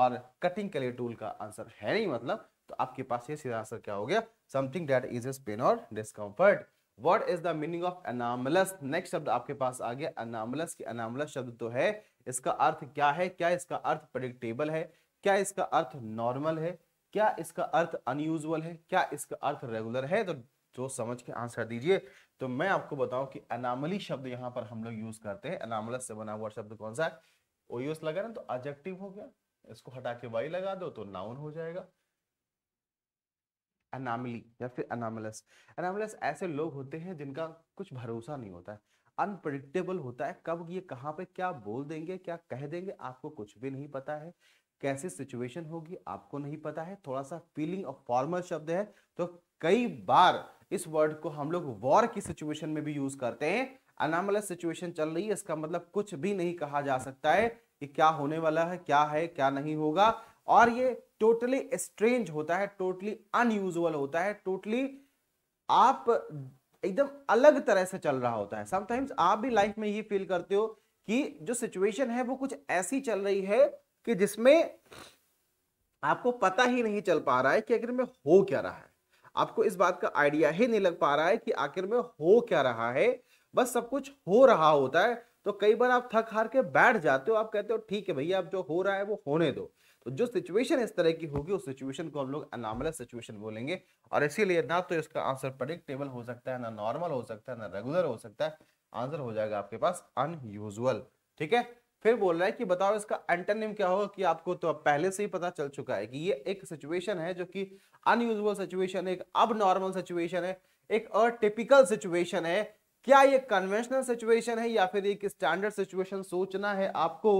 और कटिंग के लिए टूल का आंसर है नहीं मतलब तो आपके पास ये सीधा आंसर क्या हो गया something that is is pain or discomfort what is the meaning of anomalous next शब्द आपके पास आ गया अनामलस की अनामलस शब्द तो है इसका अर्थ क्या है क्या इसका अर्थ प्रडिक्टेबल है क्या इसका अर्थ नॉर्मल है क्या इसका अर्थ अनयूजल है क्या इसका अर्थ रेगुलर है तो जो समझ के आंसर दीजिए तो मैं आपको बताऊं कि अनामली शब्द यहाँ पर हम लोग यूज करते हैं अनामलस से बना हुआ शब्द कौन सा है लगा ना तो अजेक्टिव हो गया इसको हटा के वाई लगा दो तो नाउन हो जाएगा अनामली या फिर अनामलस अनामलस ऐसे लोग होते हैं जिनका कुछ भरोसा नहीं होता है अनप्रडिक्टेबल होता है कब ये कहाँ पे क्या बोल देंगे क्या कह देंगे आपको कुछ भी नहीं पता है कैसी सिचुएशन होगी आपको नहीं पता है थोड़ा सा फीलिंग और फॉर्मल शब्द है तो कई बार इस वर्ड को हम लोग वॉर की सिचुएशन में भी यूज करते हैं अनामल सिचुएशन चल रही है इसका मतलब कुछ भी नहीं कहा जा सकता है कि क्या होने वाला है क्या है क्या नहीं होगा और ये टोटली स्ट्रेंज होता है टोटली अनयूजल होता है टोटली आप एकदम अलग तरह से चल रहा होता है समटाइम्स आप भी लाइफ में ये फील करते हो कि जो सिचुएशन है वो कुछ ऐसी चल रही है कि जिसमें आपको पता ही नहीं चल पा रहा है कि आखिर में हो क्या रहा है आपको इस बात का आइडिया ही नहीं लग पा रहा है कि आखिर में हो क्या रहा है बस सब कुछ हो रहा होता है तो कई बार आप थक हार के बैठ जाते हो आप कहते हो ठीक है भैया अब जो हो रहा है वो होने दो तो जो सिचुएशन इस तरह की होगी उस सिचुएशन को हम लोग अनामलस सिचुएशन बोलेंगे और इसीलिए ना तो इसका आंसर प्रडिक्टेबल हो सकता है ना नॉर्मल हो सकता है ना रेगुलर हो सकता है आंसर हो जाएगा आपके पास अनयूजल ठीक है फिर बोल रहा है कि बताओ इसका एंटरनेम क्या होगा कि आपको तो पहले से ही पता चल चुका है कि ये एक सिचुएशन है जो कि अनयूजल सिचुएशन है एक अब नॉर्मल सिचुएशन है एक अटिपिकल सिचुएशन है क्या ये कन्वेंशनल सिचुएशन है या फिर एक स्टैंडर्ड सिचुएशन सोचना है आपको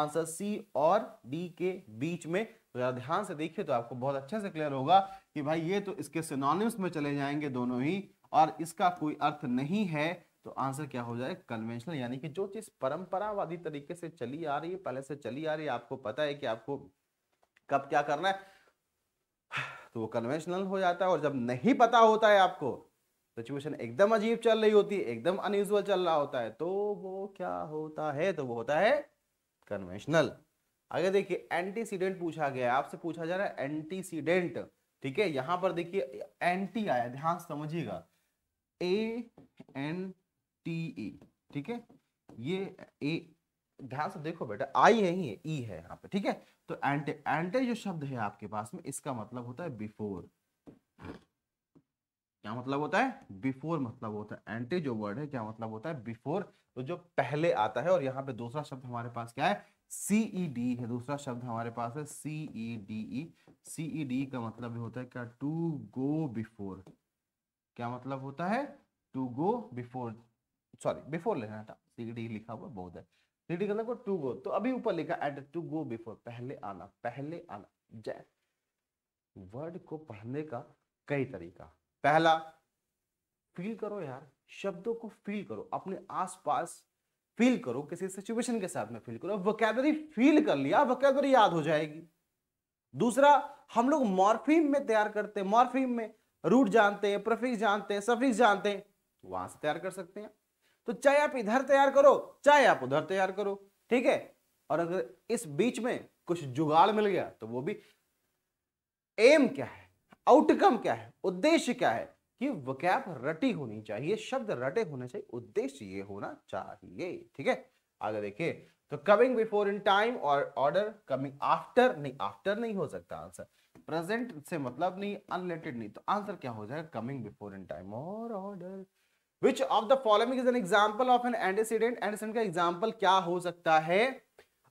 आंसर सी और डी के बीच में तो ध्यान से देखिए तो आपको बहुत अच्छे से क्लियर होगा कि भाई ये तो इसके सिनोनिम्स में चले जाएंगे दोनों ही और इसका कोई अर्थ नहीं है तो आंसर क्या हो जाए कन्वेंशनल यानी कि जो चीज़ परंपरावादी तरीके से चली आ रही है पहले से चली आ रही है आपको पता है कि आपको कब क्या करना है तो वो कन्वेंशनल हो जाता है और जब नहीं पता होता है आपको सिचुएशन तो एकदम अजीब चल रही होती है एकदम अनयूजल चल रहा होता है तो वो क्या होता है तो वो होता है कन्वेंशनल आगे देखिए एंटीसीडेंट पूछा गया आपसे पूछा जा रहा है एंटीसीडेंट ठीक है यहां पर देखिए एंटी आया ध्यान समझिएगा ए एन टी ए ठीक है ये ए ध्यान से देखो बेटा आई है ही है ई है यहाँ पे ठीक है तो एंटे एंटे जो शब्द है आपके पास में इसका मतलब होता है बिफोर क्या मतलब होता है बिफोर मतलब होता है एंटे जो वर्ड है क्या मतलब होता है बिफोर तो जो पहले आता है और यहाँ पे दूसरा शब्द हमारे पास क्या है सीई डी e है दूसरा शब्द हमारे पास है C E D E C E D का मतलब होता है क्या टू गो बिफोर क्या मतलब होता है to go before sorry before लिखना था सी डी लिखा हुआ बहुत है सी डी करना को टू गो तो अभी ऊपर लिखा एट टू गो बिफोर पहले आना पहले आना जय वर्ड को पढ़ने का कई तरीका पहला फील करो यार शब्दों को फील करो अपने आसपास फील करो किसी सिचुएशन के साथ में फील करो वोकेबलरी फील कर लिया वोकेबलरी याद हो जाएगी दूसरा हम लोग मॉर्फीम में तैयार करते हैं मॉर्फीम में रूट जानते हैं प्रफिक्स जानते हैं सफिक्स जानते हैं वहां से तैयार कर सकते हैं तो चाहे आप इधर तैयार करो चाहे आप उधर तैयार करो ठीक है और अगर इस बीच में कुछ जुगाड़ मिल गया तो वो भी एम क्या है आउटकम क्या है उद्देश्य क्या है कि वकैप रटी होनी चाहिए शब्द रटे होने चाहिए उद्देश्य ये होना चाहिए ठीक है आगे देखिए तो coming before in time or order coming after नहीं आफ्टर नहीं हो सकता आंसर प्रेजेंट से मतलब नहीं अनरिलेटेड नहीं तो आंसर क्या हो जाएगा coming before in time or order which of the following is an example of an antecedent antecedent का एग्जाम्पल क्या हो सकता है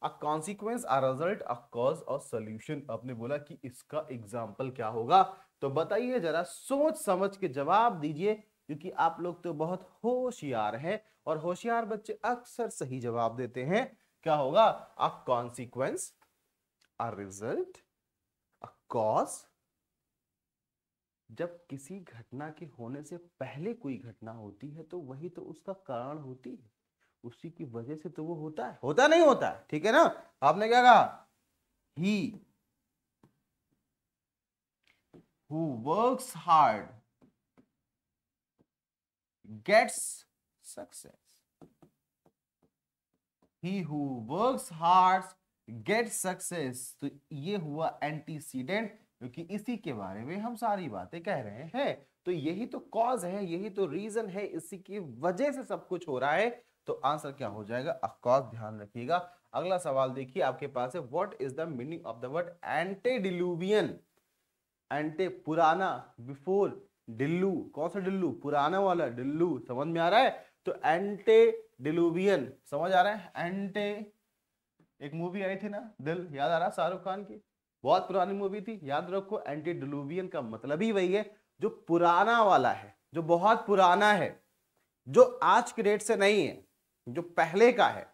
a consequence a result a cause or solution आपने बोला कि इसका एग्जाम्पल क्या होगा तो बताइए जरा सोच समझ के जवाब दीजिए क्योंकि आप लोग तो बहुत होशियार हैं और होशियार बच्चे अक्सर सही जवाब देते हैं क्या होगा a consequence a result a cause जब किसी घटना के होने से पहले कोई घटना होती है तो वही तो उसका कारण होती है उसी की वजह से तो वो होता है होता नहीं होता ठीक है ना आपने क्या कहा he who works hard gets success he who works hard get success तो ये हुआ एंटीसीडेंट क्योंकि इसी के बारे में हम सारी बातें कह रहे हैं तो यही तो कॉज है यही तो रीजन है इसी की वजह से सब कुछ हो रहा है तो आंसर क्या हो जाएगा अफकोर्स ध्यान रखिएगा अगला सवाल देखिए आपके पास है what is the meaning of the word antediluvian ante पुराना बिफोर डिल्लू कौन सा डिल्लू पुराना वाला डिल्लू समझ में आ रहा है तो एंटे डिलुवियन समझ आ रहा है एंटे एक मूवी आई थी ना दिल याद आ रहा शाहरुख खान की बहुत पुरानी मूवी थी याद रखो एंटी डिलूवियन का मतलब ही वही है जो पुराना वाला है जो बहुत पुराना है जो आज के डेट से नहीं है जो पहले का है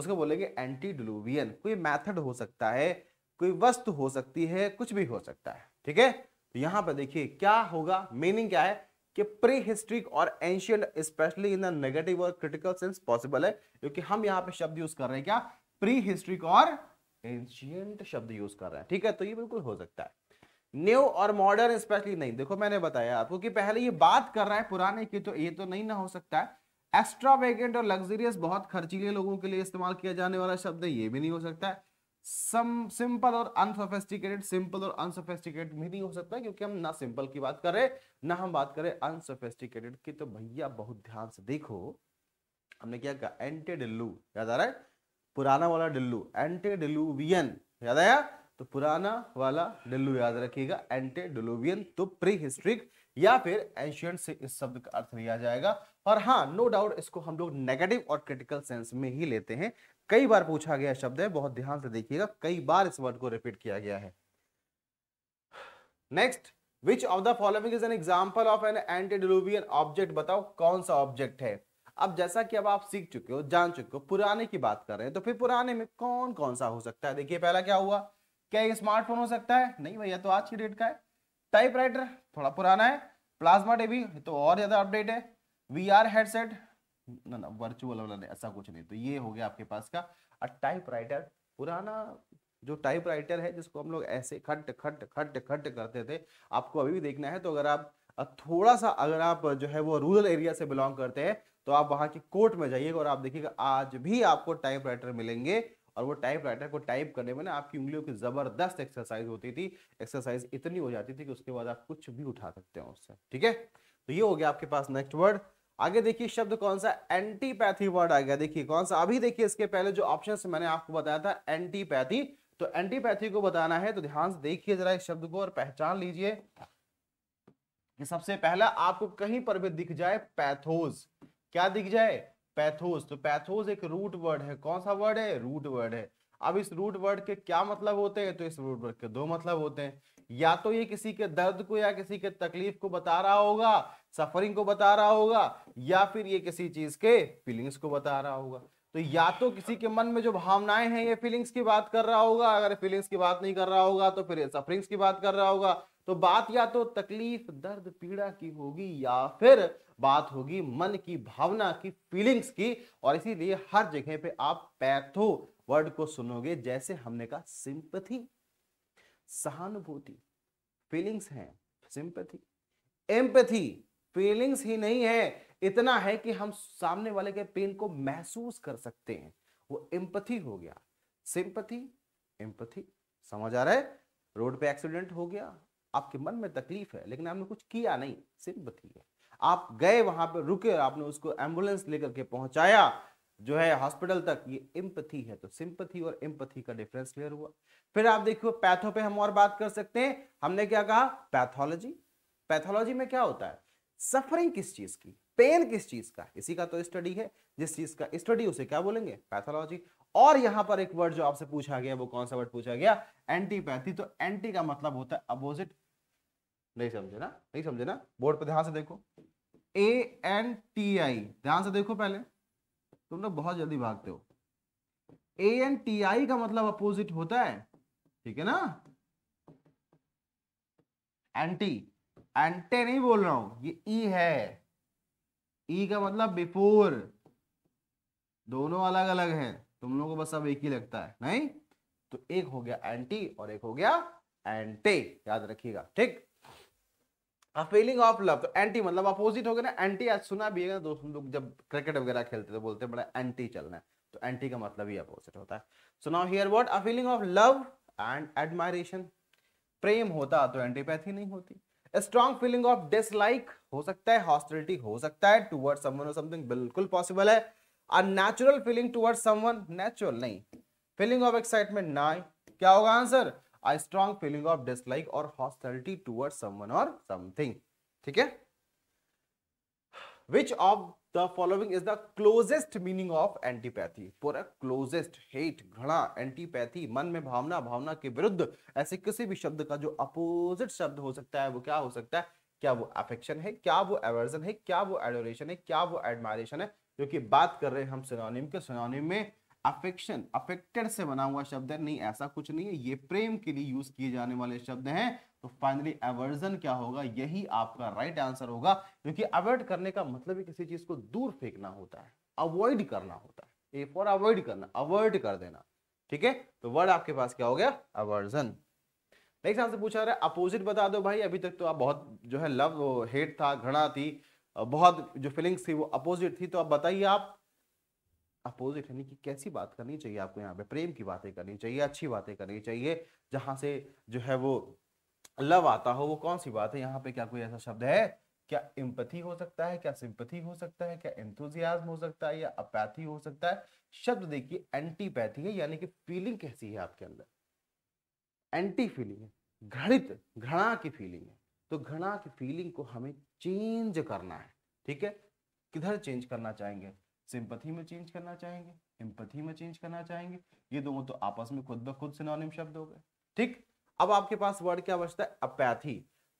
उसको बोलेंगे एंटी डिलूवियन कोई मैथड हो सकता है कोई वस्तु हो सकती है कुछ भी हो सकता है ठीक है तो यहां पर देखिए क्या होगा मीनिंग क्या है कि prehistoric or ancient specially in the negative or critical sense possible है क्योंकि हम यहाँ पे शब्द यूज कर रहे हैं क्या प्री हिस्ट्रिक और एंशियंट शब्द यूज कर रहे हैं ठीक है तो ये बिल्कुल हो सकता है न्यू और मॉडर्न स्पेशली नहीं देखो मैंने बताया आपको कि पहले ये बात कर रहा है पुराने की तो ये तो नहीं ना हो सकता है एक्स्ट्रा वेगेंट और लग्जरियस बहुत खर्चीले लोगों के लिए इस्तेमाल किया जाने वाला शब्द है ये भी नहीं हो सकता है सम सिंपल और अनसोफेस्टिकेटेड सिंपल और अनसोफेस्टिकेटेड भी नहीं हो सकता क्योंकि हम ना सिंपल की बात करें ना हम बात करें अनसोफेस्टिकेटेड की तो भैया बहुत ध्यान से देखो हमने क्या कहा एंटेड लू याद आ रहा है पुराना वाला डिल्लू एंटे डिलुवियन याद आया तो पुराना वाला डिल्लू याद रखिएगा एंटे डिलुवियन तो प्री हिस्ट्रिक या फिर एंशियंट से इस शब्द का अर्थ लिया जाएगा और हाँ नो डाउट इसको हम लोग नेगेटिव और क्रिटिकल सेंस में ही लेते हैं कई बार पूछा गया शब्द है बहुत ध्यान से देखिएगा कई बार इस वर्ड को रिपीट किया गया है next which of the following is an example of an antediluvian object बताओ कौन सा ऑब्जेक्ट है अब जैसा कि अब आप सीख चुके हो जान चुके हो पुराने की बात कर रहे हैं तो फिर पुराने में कौन कौन सा हो सकता है देखिए पहला क्या हुआ क्या ये स्मार्टफोन हो सकता है नहीं भैया तो आज की डेट का है टाइपराइटर थोड़ा पुराना है प्लाज्मा टीवी तो और ज्यादा अपडेट है वी हेडसेट ना ना वर्चुअल वाला ऐसा कुछ नहीं तो ये हो गया आपके पास का टाइपराइटर पुराना जो टाइपराइटर है जिसको हम लोग ऐसे खट खट खट खट करते थे आपको अभी भी देखना है तो अगर आप थोड़ा सा अगर आप जो है वो रूरल एरिया से बिलोंग करते हैं तो आप वहाँ के कोर्ट में जाइएगा और आप देखिएगा आज भी आपको टाइप राइटर मिलेंगे और वो टाइप राइटर को टाइप करने में ना आपकी उंगलियों की ज़बरदस्त एक्सरसाइज होती थी एक्सरसाइज इतनी हो जाती थी कि उसके बाद आप कुछ भी उठा सकते हैं उससे ठीक है तो ये हो गया आपके पास नेक्स्ट वर्ड आगे देखिए शब्द कौन सा एंटीपैथी वर्ड आ गया देखिए कौन सा अभी देखिए इसके पहले जो ऑप्शन मैंने आपको बताया था एंटीपैथी तो एंटीपैथी को बताना है तो ध्यान से देखिए जरा इस शब्द को और पहचान लीजिए सबसे पहला आपको कहीं पर भी दिख जाए पैथोज क्या दिख जाए पैथोस तो पैथोस एक रूट वर्ड है कौन सा वर्ड है रूट वर्ड है अब इस रूट वर्ड के क्या मतलब होते हैं तो इस रूट वर्ड के दो मतलब होते हैं या तो ये किसी के दर्द को या किसी के तकलीफ को बता रहा होगा सफरिंग को बता रहा होगा या फिर ये किसी चीज के फीलिंग्स को बता रहा होगा तो या तो किसी के मन में जो भावनाएं हैं ये फीलिंग्स की बात कर रहा होगा अगर फीलिंग्स की बात नहीं कर रहा होगा तो फिर सफरिंग्स की बात कर रहा होगा तो बात या तो तकलीफ दर्द पीड़ा की होगी या फिर बात होगी मन की भावना की फीलिंग्स की और इसीलिए हर जगह पे आप पैथो वर्ड को सुनोगे जैसे हमने कहा सिंपथी सहानुभूति फीलिंग्स है सिंपथी एम्पथी फीलिंग्स ही नहीं है इतना है कि हम सामने वाले के पेन को महसूस कर सकते हैं वो एम्पथी हो गया सिंपथी एम्पथी समझ आ रहा है रोड पे एक्सीडेंट हो गया आपके मन में तकलीफ है लेकिन आपने कुछ किया नहीं सिंपथी है आप गए वहां पर रुके और आपने उसको एम्बुलेंस लेकर के पहुंचाया जो है हॉस्पिटल तक ये इम्पथी है तो सिंपथी और एम्पथी का डिफरेंस क्लियर हुआ फिर आप देखिए पैथो पे हम और बात कर सकते हैं हमने क्या कहा पैथोलॉजी पैथोलॉजी में क्या होता है सफरिंग किस चीज की पेन किस चीज का इसी का तो स्टडी है जिस चीज का स्टडी उसे क्या बोलेंगे पैथोलॉजी और यहां पर एक वर्ड जो आपसे पूछा गया वो कौन सा वर्ड पूछा गया एंटीपैथी तो एंटी का मतलब होता है अपोजिट नहीं समझे ना नहीं समझे ना बोर्ड पर ध्यान से देखो ए एन टी आई ध्यान से देखो पहले तुम लोग बहुत जल्दी भागते हो ए एन टी आई का मतलब अपोजिट होता है ठीक है ना एंटी एंटे नहीं बोल रहा हूं ये ई e है ई e का मतलब बिफोर दोनों अलग अलग हैं तुम लोगों को बस अब एक ही लगता है नहीं तो एक हो गया एंटी और एक हो गया एंटे याद रखिएगा ठीक फीलिंग ऑफ लव तो एंटी मतलब अपोजिट हो गया ना एंटी आज सुना भी है ना दोस्तों लोग जब क्रिकेट वगैरह खेलते तो बोलते बड़ा एंटी चलना है तो एंटी का मतलब ही अपोजिट होता है so now here what a feeling of love and admiration प्रेम होता तो एंटीपैथी नहीं होती स्ट्रॉन्ग फीलिंग ऑफ डिसलाइक हो सकता है हॉस्टिलिटी हो सकता है टूवर्ड समवन और समथिंग बिल्कुल पॉसिबल है a natural feeling toward someone natural नहीं फीलिंग ऑफ एक्साइटमेंट ना क्या होगा answer a strong feeling of dislike or hostility towards someone or something ठीक है which of the following is the closest meaning of antipathy पूरा closest hate घृणा antipathy मन में भावना भावना के विरुद्ध ऐसे किसी भी शब्द का जो opposite शब्द हो सकता है वो क्या हो सकता है क्या वो अफेक्शन है क्या वो एवर्जन है क्या वो एडोरेशन है क्या वो एडमायरेशन है जो कि बात कर रहे हैं हम सिनोनिम के सिनोनिम में अफेक्शन अफेक्टेड से बना हुआ शब्द है नहीं ऐसा कुछ नहीं है ये प्रेम के लिए यूज किए जाने वाले शब्द हैं तो फाइनली एवर्जन क्या होगा यही आपका राइट right आंसर होगा क्योंकि अवॉइड करने का मतलब ही किसी चीज को दूर फेंकना होता है अवॉइड करना होता है ए फॉर अवॉइड करना अवॉइड कर देना ठीक है तो वर्ड आपके पास क्या हो गया अवर्जन नेक्स्ट आंसर पूछा रहा है अपोजिट बता दो भाई अभी तक तो आप बहुत जो है लव हेट था घृणा थी बहुत जो फीलिंग्स थी वो अपोजिट थी तो अब बताइए आप अपोजिट यानी कि कैसी बात करनी चाहिए आपको यहाँ पे प्रेम की बातें करनी चाहिए अच्छी बातें करनी चाहिए जहाँ से जो है वो लव आता हो वो कौन सी बात है यहाँ पे क्या कोई ऐसा शब्द है क्या इम्पति हो सकता है क्या सिंपति हो सकता है क्या एंथुजियाज्म हो सकता है या अपैथी हो सकता है शब्द देखिए एंटीपैथी है यानी कि फीलिंग कैसी है आपके अंदर एंटी फीलिंग है घृणित घृणा की फीलिंग है तो घृणा की फीलिंग को हमें चेंज करना है ठीक है किधर चेंज करना चाहेंगे सिंपथी में चेंज करना चाहेंगे एम्पथी में चेंज करना चाहेंगे ये दोनों तो आपस में खुद ब खुद सिनोनिम शब्द हो गए ठीक अब आपके पास वर्ड क्या बचता है अपैथी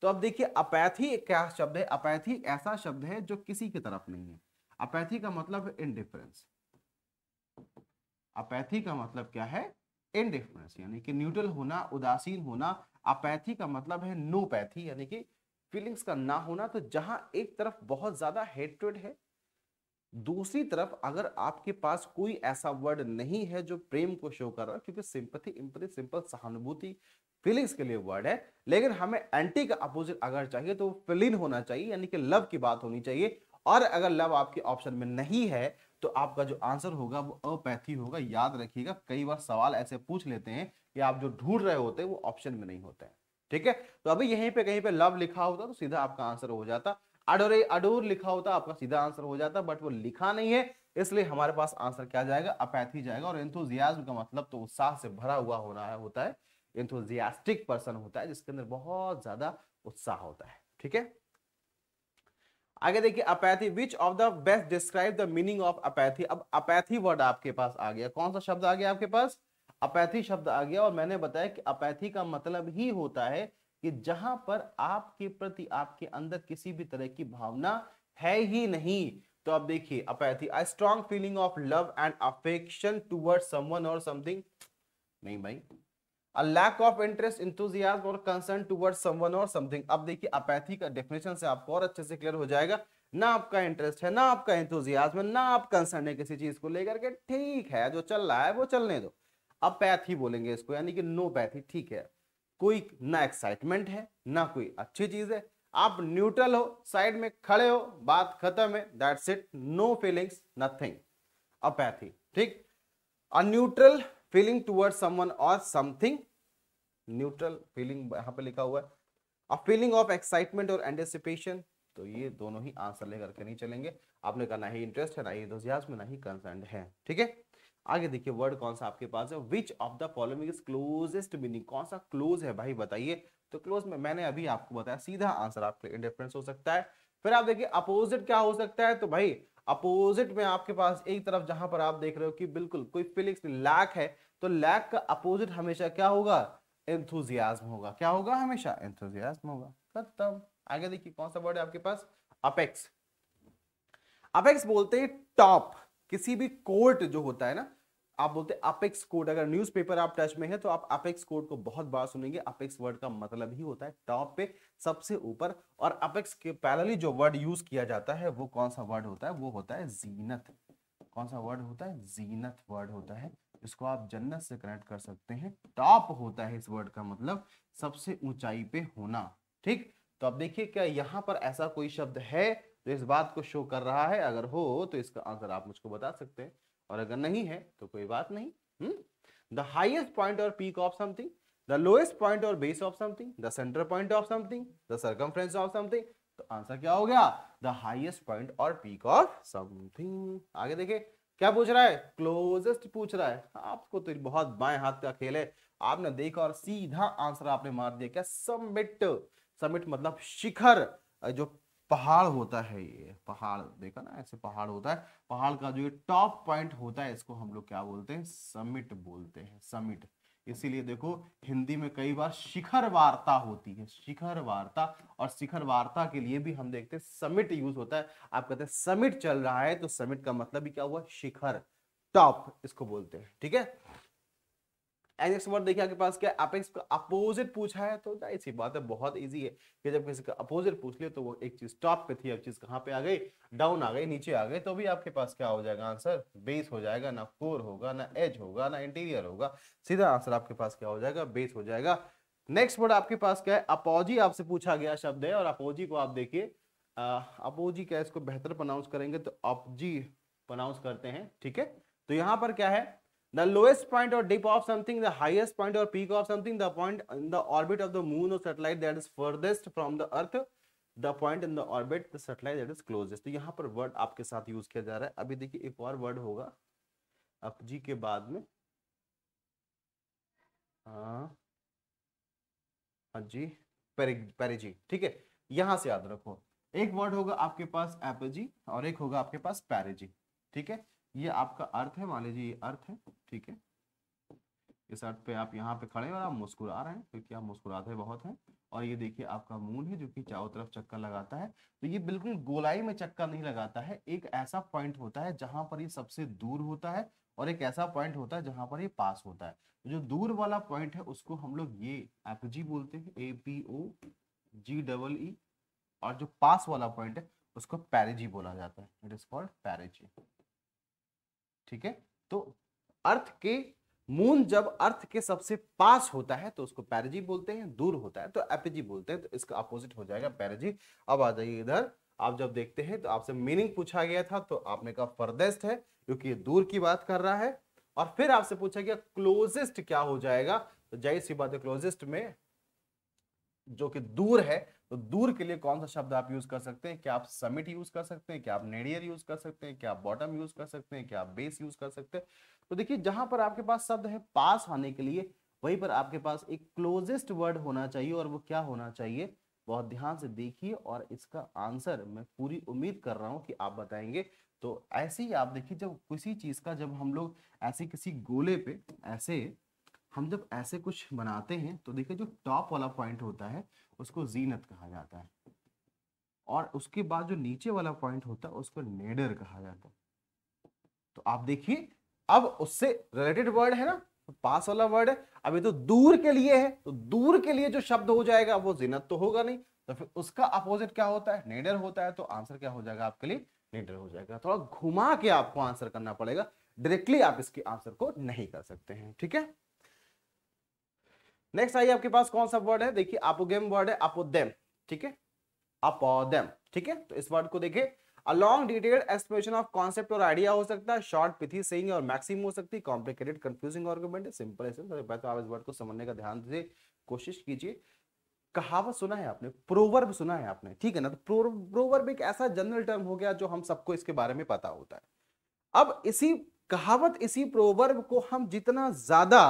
तो अब देखिए अपैथी क्या शब्द है अपैथी ऐसा शब्द है जो किसी की तरफ नहीं है अपैथी का मतलब है इनडिफरेंस अपैथी का मतलब क्या है इनडिफरेंस यानी कि न्यूट्रल होना उदासीन होना अपैथी का मतलब है नोपैथी यानी कि फीलिंग्स का ना होना तो जहां एक तरफ बहुत ज्यादा हेट्रेड है दूसरी तरफ अगर आपके पास कोई ऐसा वर्ड नहीं है जो प्रेम को शो कर रहा है क्योंकि सिंपथी इम्पति सिंपल सहानुभूति फीलिंग्स के लिए वर्ड है लेकिन हमें एंटी का अपोजिट अगर चाहिए तो फिलिन होना चाहिए यानी कि लव की बात होनी चाहिए और अगर लव आपके ऑप्शन में नहीं है तो आपका जो आंसर होगा वो अपैथी होगा याद रखिएगा कई बार सवाल ऐसे पूछ लेते हैं कि आप जो ढूंढ रहे होते हैं वो ऑप्शन में नहीं होते हैं ठीक है तो अभी यहीं पे कहीं पे लव लिखा होता तो सीधा आपका आंसर हो जाता अडोरे अडोर लिखा होता आपका सीधा आंसर हो जाता बट वो लिखा नहीं है इसलिए हमारे पास आंसर क्या जाएगा अपैथी जाएगा और एंथुजियाज्म का मतलब तो उत्साह से भरा हुआ हो रहा है, होता है एंथुजियास्टिक पर्सन होता है जिसके अंदर बहुत ज्यादा उत्साह होता है ठीक है आगे देखिए apathy which of the best describe the meaning of apathy अब अपैथी वर्ड आपके पास आ गया कौन सा शब्द आ गया आपके पास अपैथी शब्द आ गया और मैंने बताया कि अपैथी का मतलब ही होता है कि जहां पर आपके प्रति आपके अंदर किसी भी तरह की भावना है ही नहीं तो आप देखिए apathy I strong feeling of love and affection toward someone or something नहीं भाई a lack of interest enthusiasm or concern toward someone or something अब देखिए अपैथी का डेफिनेशन से आपको और अच्छे से क्लियर हो जाएगा ना आपका इंटरेस्ट है ना आपका इंथुजियाज है ना आप कंसर्न है किसी चीज को लेकर के ठीक है जो चल रहा है वो चलने दो अपैथी बोलेंगे इसको यानी कि नो पैथी ठीक है कोई ना एक्साइटमेंट है ना कोई अच्छी चीज है आप न्यूट्रल हो साइड में खड़े हो बात खत्म है that's it no feelings nothing apathy ठीक a neutral feeling toward someone or something neutral feeling यहां पे लिखा हुआ है a feeling of excitement or anticipation तो ये दोनों ही आंसर लेकर के नहीं चलेंगे आपने कहा ना ही इंटरेस्ट है ना ही में ना ही कंसर्न है ठीक है आगे देखिए वर्ड कौन सा आपके पास है which of the following closest meaning कौन सा क्लोज है भाई बताइए तो क्लोज में मैंने अभी आपको बताया सीधा आंसर आपके इंडिफरेंस हो सकता है फिर आप देखिए अपोजिट क्या हो सकता है तो भाई अपोजिट में आपके पास एक तरफ जहां पर आप देख रहे हो कि बिल्कुल कोई फिलिक्स लैक है तो लैक का अपोजिट हमेशा क्या होगा एंथुजियाज्म होगा क्या होगा हमेशा एंथुजियाज्म होगा खत्म आगे देखिए कौन सा वर्ड है आपके पास अपेक्स अपेक्स बोलते हैं टॉप किसी भी कोर्ट जो होता है ना आप बोलते हैं अपेक्स कोर्ट अगर न्यूज़पेपर आप टच में है तो आप अपेक्स कोर्ट को बहुत बार सुनेंगे अपेक्स वर्ड का मतलब ही होता है टॉप पे सबसे ऊपर और अपेक्स के पैरेलली जो वर्ड यूज किया जाता है वो कौन सा वर्ड होता है वो होता है जीनत कौन सा वर्ड होता है जीनत वर्ड होता है इसको आप जन्नत से कनेक्ट कर सकते हैं टॉप होता है इस वर्ड का मतलब सबसे ऊंचाई पे होना ठीक तो अब देखिए क्या यहाँ पर ऐसा कोई शब्द है तो इस बात को शो कर रहा है अगर हो तो इसका आंसर आप मुझको बता सकते हैं और अगर नहीं है तो कोई बात नहीं the highest point or peak of something the lowest point or base of something the centre point of something the circumference of something तो आंसर क्या हो गया the highest point or peak of something आगे देखे क्या पूछ रहा है क्लोजेस्ट पूछ रहा है आपको तो बहुत बाएं हाथ का खेल है आपने देखा और सीधा आंसर आपने मार दिया क्या समिट समिट मतलब शिखर जो पहाड़ होता है ये पहाड़ देखा ना ऐसे पहाड़ होता है पहाड़ का जो ये टॉप पॉइंट होता है इसको हम लोग क्या बोलते हैं समिट बोलते हैं समिट इसीलिए देखो हिंदी में कई बार शिखर वार्ता होती है शिखर वार्ता और शिखर वार्ता के लिए भी हम देखते हैं समिट यूज होता है आप कहते हैं समिट चल रहा है तो समिट का मतलब ही क्या हुआ शिखर टॉप इसको बोलते हैं ठीक है एनएक्स वर्ड देखिए आपके पास क्या अपेक्स का अपोजिट पूछा है तो जाहिर सी बात है बहुत ईजी है कि जब किसी का अपोजिट पूछ लिया तो वो एक चीज टॉप पे थी अब चीज कहाँ पे आ गई डाउन आ गई नीचे आ गई तो भी आपके पास क्या हो जाएगा आंसर बेस हो जाएगा ना कोर होगा ना एज होगा ना इंटीरियर होगा सीधा आंसर आपके पास क्या हो जाएगा बेस हो जाएगा नेक्स्ट वर्ड आपके पास क्या है अपोजी आपसे पूछा गया शब्द है और अपोजी को आप देखिए अपोजी क्या इसको बेहतर प्रोनाउंस करेंगे तो अपजी प्रोनाउंस करते हैं ठीक है तो यहाँ पर क्या है the lowest point or dip of something the highest point or peak of something the point in the orbit of the moon or satellite that is furthest from the earth the point in the orbit the satellite that is closest तो यहाँ पर word आपके साथ use किया जा रहा है अभी देखिए एक और word होगा अप जी के बाद में हाँ हाँ जी पेरेजी ठीक है यहां से याद रखो एक वर्ड होगा आपके पास एपजी और एक होगा आपके पास पैरेजी ठीक है ये आपका अर्थ है मान लीजिए ये अर्थ है ठीक है इस अर्थ पे आप यहाँ पे खड़े और आप मुस्कुरा रहे हैं क्योंकि आप मुस्कुराते बहुत हैं और ये देखिए आपका मूल है जो कि चारों तरफ चक्कर लगाता है तो ये बिल्कुल गोलाई में चक्कर नहीं लगाता है एक ऐसा पॉइंट होता है जहां पर ये सबसे दूर होता है और एक ऐसा पॉइंट होता है जहां पर ये पास होता है तो जो दूर वाला पॉइंट है उसको हम लोग ये एप जी बोलते हैं A P O ji double E और जो पास वाला पॉइंट है उसको पैरेजी बोला जाता है इट इज कॉल्ड पैरेजी ठीक है तो अर्थ के मून जब अर्थ के सबसे पास होता है तो उसको पैरजी बोलते हैं दूर होता है तो एपिजी बोलते हैं तो इसका अपोजिट हो जाएगा पैरजी अब आ जाइए इधर आप जब देखते हैं तो आपसे मीनिंग पूछा गया था तो आपने कहा फर्देस्ट है क्योंकि ये दूर की बात कर रहा है और फिर आपसे पूछा गया क्लोजेस्ट क्या हो जाएगा तो जाहिर सी बात है क्लोजेस्ट में जो कि दूर है तो दूर के लिए कौन सा शब्द आप यूज कर सकते हैं क्या आप समिट यूज कर सकते हैं क्या आप नेडियर यूज कर सकते हैं क्या आप बॉटम यूज कर सकते हैं क्या आप बेस यूज कर सकते हैं तो देखिए जहां पर आपके पास शब्द है पास आने के लिए वहीं पर आपके पास एक क्लोजेस्ट वर्ड होना चाहिए और वो क्या होना चाहिए बहुत ध्यान से देखिए और इसका आंसर मैं पूरी उम्मीद कर रहा हूँ कि आप बताएंगे तो ऐसे ही आप देखिए जब किसी चीज का जब हम लोग ऐसे किसी गोले पे ऐसे हम जब ऐसे कुछ बनाते हैं तो देखिए जो टॉप वाला पॉइंट होता है उसको जीनत कहा जाता है और उसके बाद जो नीचे वाला पॉइंट होता है उसको नेडर कहा जाता है तो आप देखिए अब उससे रिलेटेड वर्ड है ना तो पास वाला वर्ड है अभी तो दूर के लिए है तो दूर के लिए जो शब्द हो जाएगा वो जीनत तो होगा नहीं तो फिर उसका अपोजिट क्या होता है नेडर होता है तो आंसर क्या हो जाएगा आपके लिए नेडर हो जाएगा थोड़ा घुमा के आपको आंसर करना पड़ेगा डायरेक्टली आप इसके आंसर को नहीं कर सकते हैं ठीक है नेक्स्ट आइए आपके पास कौन सा वर्ड है देखिए अपोगेम वर्ड है अपोदेम ठीक है अपोदेम ठीक है तो इस वर्ड को देखिए a long detailed explanation of concept or idea हो सकता है short pithy saying or maximum हो सकती है कॉम्प्लिकेटेड कंफ्यूजिंग है सिंपल है सिंपल तो आप इस वर्ड को समझने का ध्यान से कोशिश कीजिए कहावत सुना है आपने प्रोवर्ब सुना है आपने ठीक है ना तो प्रो, प्रोवर्ब एक ऐसा जनरल टर्म हो गया जो हम सबको इसके बारे में पता होता है अब इसी कहावत इसी प्रोवर्ब को हम जितना ज्यादा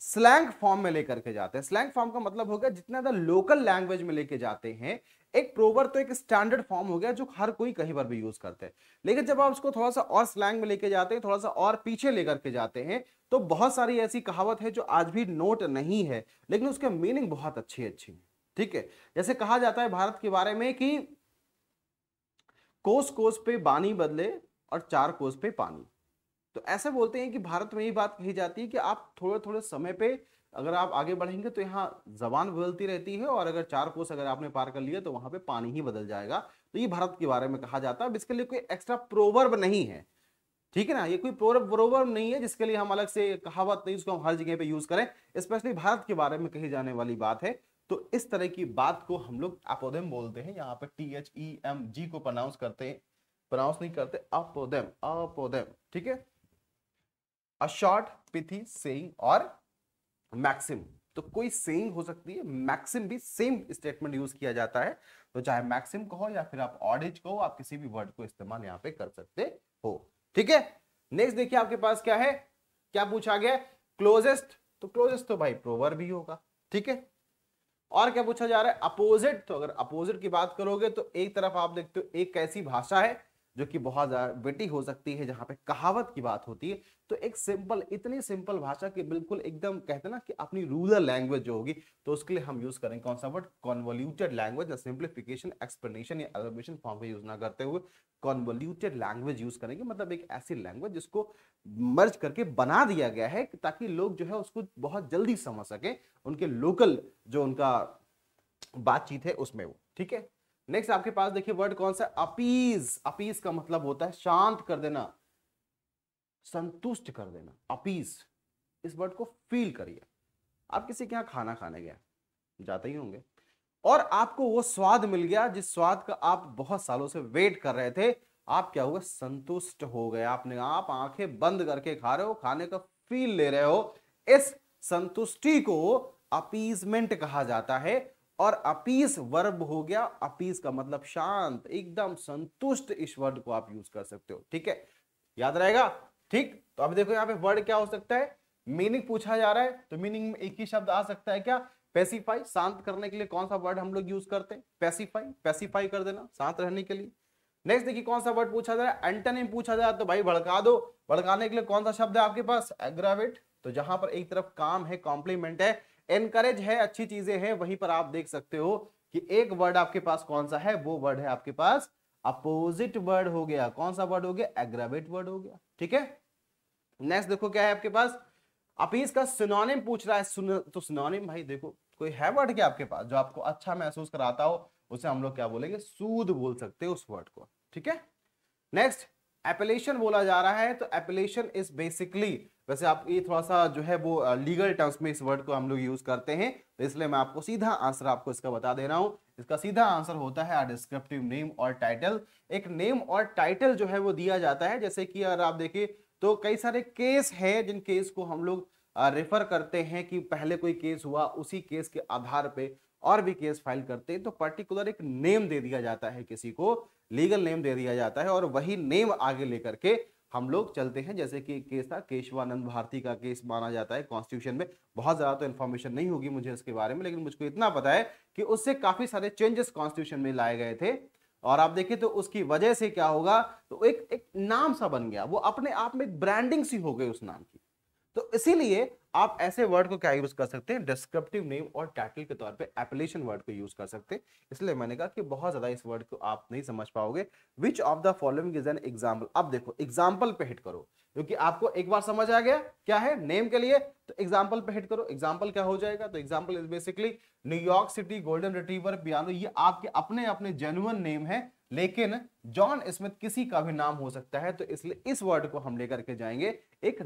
स्लैंग फॉर्म में लेकर के जाते हैं स्लैंग फॉर्म का मतलब हो गया जितना ज्यादा लोकल लैंग्वेज में लेके जाते हैं एक प्रोवर तो एक स्टैंडर्ड फॉर्म हो गया जो हर कोई कहीं पर भी यूज करते हैं लेकिन जब आप उसको थोड़ा सा और स्लैंग में लेके जाते हैं थोड़ा सा और पीछे लेकर के जाते हैं तो बहुत सारी ऐसी कहावत है जो आज भी नोट नहीं है लेकिन उसके मीनिंग बहुत अच्छी अच्छी है ठीक है जैसे कहा जाता है भारत के बारे में कि कोस कोस पे बानी बदले और चार कोस पे पानी तो ऐसे बोलते हैं कि भारत में ये बात कही जाती है कि आप थोड़े थोड़े समय पे अगर आप आगे बढ़ेंगे तो यहाँ जबान बदलती रहती है और अगर चार कोस अगर आपने पार कर लिया तो वहां पे पानी ही बदल जाएगा तो ये भारत के बारे में कहा जाता है अब इसके लिए कोई एक्स्ट्रा प्रोवर्ब नहीं है ठीक है ना ये कोई प्रोवर्ब प्रोवर्ब नहीं है जिसके लिए हम अलग से कहावत नहीं उसको हम हर जगह पे यूज करें स्पेशली भारत के बारे में कही जाने वाली बात है तो इस तरह की बात को हम लोग अपोदेम बोलते हैं यहाँ पे T H E M G को प्रोनाउंस करते हैं प्रोनाउंस नहीं करते अपोदेम अपोदेम ठीक है a short pithy saying or maxim तो कोई सेइंग हो सकती है मैक्सिम भी सेम स्टेटमेंट यूज किया जाता है तो चाहे मैक्सिम कहो या फिर आप ऑडिज कहो आप किसी भी वर्ड को इस्तेमाल यहाँ पे कर सकते हो ठीक है नेक्स्ट देखिए आपके पास क्या है क्या पूछा गया क्लोजेस्ट तो क्लोजेस्ट तो भाई प्रोवर भी होगा ठीक है और क्या पूछा जा रहा है अपोजिट तो अगर अपोजिट की बात करोगे तो एक तरफ आप देखते हो एक कैसी भाषा है जो कि बहुत बेटी हो सकती है जहाँ पे कहावत की बात होती है तो एक सिंपल इतनी सिंपल भाषा की बिल्कुल एकदम कहते हैं ना कि अपनी रूरल लैंग्वेज जो होगी तो उसके लिए हम यूज करेंगे कौन सा वर्ड कॉन्वोल्यूटेड लैंग्वेज या सिंप्लीफिकेशन एक्सप्लेनेशन या एलोबेशन फॉर्म का यूज ना करते हुए कॉन्वोल्यूटेड लैंग्वेज यूज करेंगे मतलब एक ऐसी लैंग्वेज जिसको मर्ज करके बना दिया गया है ताकि लोग जो है उसको बहुत जल्दी समझ सके उनके लोकल जो उनका बातचीत है उसमें वो ठीक है नेक्स्ट आपके पास देखिए वर्ड कौन सा अपीज अपीज का मतलब होता है शांत कर देना संतुष्ट कर देना अपीज इस वर्ड को फील करिए आप किसी के यहाँ खाना खाने गया जाते ही होंगे और आपको वो स्वाद मिल गया जिस स्वाद का आप बहुत सालों से वेट कर रहे थे आप क्या हुआ संतुष्ट हो गए आपने आप आंखें बंद करके खा रहे हो खाने का फील ले रहे हो इस संतुष्टि को अपीजमेंट कहा जाता है और अपीस वर्ब हो गया अपीस का मतलब शांत एकदम संतुष्ट इस वर्ड को आप यूज कर सकते हो ठीक है याद रहेगा ठीक तो अब देखो यहाँ पे वर्ड क्या हो सकता है मीनिंग पूछा जा रहा है तो मीनिंग में एक ही शब्द आ सकता है क्या पेसिफाई शांत करने के लिए कौन सा वर्ड हम लोग यूज करते हैं पेसीफाई पेसिफाई कर देना शांत रहने के लिए नेक्स्ट देखिए कौन सा वर्ड पूछा जा रहा है एंटनिम पूछा जा रहा है तो भाई भड़का दो भड़काने के लिए कौन सा शब्द है आपके पास एग्रावेट तो जहां पर एक तरफ काम है कॉम्प्लीमेंट है एनकरेज है अच्छी चीजें हैं वहीं पर आप देख सकते हो कि एक वर्ड आपके पास कौन सा है वो वर्ड है आपके पास अपोजिट वर्ड हो गया कौन सा वर्ड हो गया एग्रावेट वर्ड हो गया ठीक है नेक्स्ट देखो क्या है आपके पास अपीज का सिनोनिम पूछ रहा है सुन, तो सिनोनिम भाई देखो कोई है वर्ड क्या आपके पास जो आपको अच्छा महसूस कराता हो उसे हम लोग क्या बोलेंगे सूद बोल सकते हैं उस वर्ड को ठीक है नेक्स्ट एपिलेशन बोला जा रहा है तो एपिलेशन इज बेसिकली वैसे आप ये थोड़ा सा जो है वो लीगल टर्म्स में इस वर्ड को हम लोग यूज करते हैं तो इसलिए मैं आपको सीधा आंसर आपको इसका बता दे रहा हूँ इसका सीधा आंसर होता है डिस्क्रिप्टिव नेम और टाइटल एक नेम और टाइटल जो है वो दिया जाता है जैसे कि अगर आप देखिए तो कई सारे केस हैं जिन केस को हम लोग रेफर करते हैं कि पहले कोई केस हुआ उसी केस के आधार पे और भी केस फाइल करते हैं तो पर्टिकुलर एक नेम दे दिया जाता है किसी को लीगल नेम दे दिया जाता है और वही नेम आगे लेकर के हम लोग चलते हैं जैसे कि केस था केशवानंद भारती का केस माना जाता है कॉन्स्टिट्यूशन में बहुत ज़्यादा तो इन्फॉर्मेशन नहीं होगी मुझे इसके बारे में लेकिन मुझको इतना पता है कि उससे काफ़ी सारे चेंजेस कॉन्स्टिट्यूशन में लाए गए थे और आप देखिए तो उसकी वजह से क्या होगा तो एक एक नाम सा बन गया वो अपने आप में एक ब्रांडिंग सी हो गई उस नाम की तो इसीलिए आप ऐसे वर्ड को क्या यूज कर सकते हैं डिस्क्रिप्टिव नेम और टाइटल के तौर पे एप्लीशन वर्ड को यूज कर सकते हैं इसलिए मैंने कहा कि बहुत ज्यादा इस वर्ड को आप नहीं समझ पाओगे which of the following is an example अब देखो एग्जाम्पल पे हिट करो क्योंकि आपको एक बार समझ आ गया क्या है नेम के लिए तो एग्जाम्पल पे हिट करो एग्जाम्पल क्या हो जाएगा तो example is basically New York city golden retriever piano ये आपके अपने अपने जेनुअन नेम है लेकिन जॉन स्मिथ किसी का भी नाम हो सकता है तो इसलिए इस वर्ड को हम लेकर के जाएंगे एक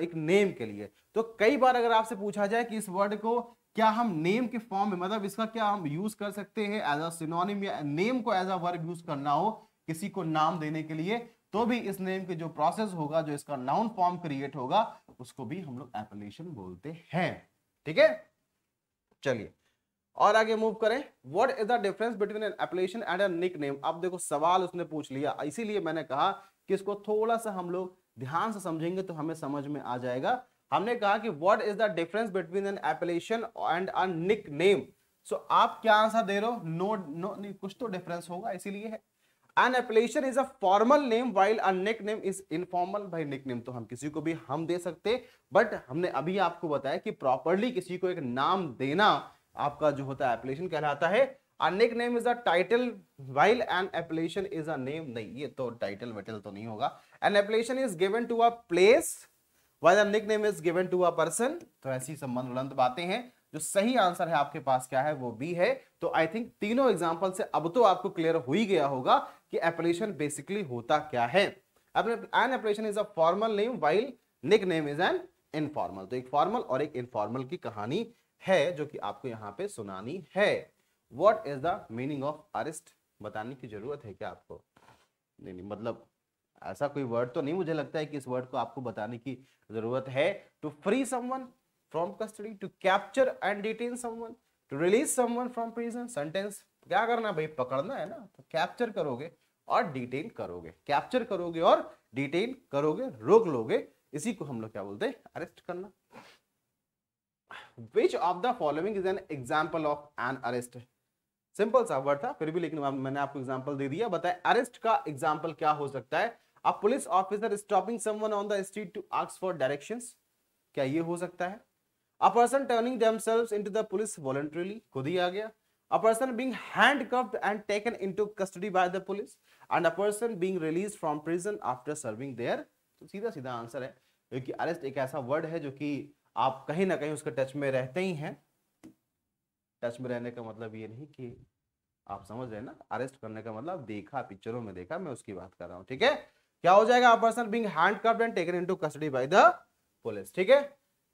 एक नेम के लिए तो कई बार अगर आपसे पूछा जाए कि इस वर्ड को क्या हम नेम के फॉर्म में मतलब इसका क्या हम यूज कर सकते हैं एज अ सिनोनिम या नेम को एज अ वर्ब यूज करना हो किसी को नाम देने के लिए तो भी इस नेम के जो प्रोसेस होगा जो इसका नाउन फॉर्म क्रिएट होगा उसको भी हम लोग एपलेशन बोलते हैं ठीक है चलिए और आगे मूव करें what is the difference between an application and an nick name अब देखो सवाल उसने पूछ लिया इसीलिए मैंने कहा कि इसको थोड़ा सा हम लोग ध्यान से समझेंगे तो हमें समझ में आ जाएगा हमने कहा कि what is the difference between an application and a nick name so आप क्या आंसर दे रहे हो नो नो नहीं कुछ तो डिफरेंस होगा इसीलिए है an application is a formal name while a nick name is informal भाई निक नेम तो हम किसी को भी हम दे सकते बट हमने अभी आपको बताया कि प्रॉपरली किसी को एक नाम देना आपका जो होता है एप्लीकेशन कहलाता है a nick name is a title while an application is a name नहीं ये तो टाइटल वेटल तो नहीं होगा an application is given to a place while a nick name is given to a person तो ऐसी संबंध उड़ंत बातें हैं जो सही आंसर है आपके पास क्या है वो बी है तो आई थिंक तीनों एग्जाम्पल से अब तो आपको क्लियर हो ही गया होगा कि एप्लीकेशन बेसिकली होता क्या है an application is a formal name while nick name is an informal तो एक फॉर्मल और एक इनफॉर्मल की कहानी है जो कि आपको यहाँ पे सुनानी है what is the meaning of arrest बताने की जरूरत है क्या आपको नहीं नहीं मतलब ऐसा कोई वर्ड तो नहीं मुझे लगता है कि इस वर्ड को आपको बताने की जरूरत है to free someone from custody to capture and detain someone to release someone from prison sentence क्या करना भाई पकड़ना है ना तो कैप्चर करोगे और डिटेन करोगे कैप्चर करोगे और डिटेन करोगे रोक लोगे इसी को हम लोग क्या बोलते हैं अरेस्ट करना which of the following is an example of an arrest simple सा वर्ड था फिर भी लेकिन मैंने आपको एग्जाम्पल दे दिया बताया अरेस्ट का एग्जाम्पल क्या हो सकता है a police officer stopping someone on the street to ask for directions क्या ये हो सकता है a person turning themselves into the police voluntarily खुद ही आ गया a person being handcuffed and taken into custody by the police and a person being released from prison after serving their तो सीधा सीधा आंसर है क्योंकि अरेस्ट एक ऐसा वर्ड है जो कि आप कहीं ना कहीं उसके टच में रहते ही हैं टच में रहने का मतलब ये नहीं कि आप समझ रहे ना अरेस्ट करने का मतलब देखा पिक्चरों में देखा मैं उसकी बात कर रहा हूँ ठीक है क्या हो जाएगा person being handcuffed and taken into custody by the police ठीक है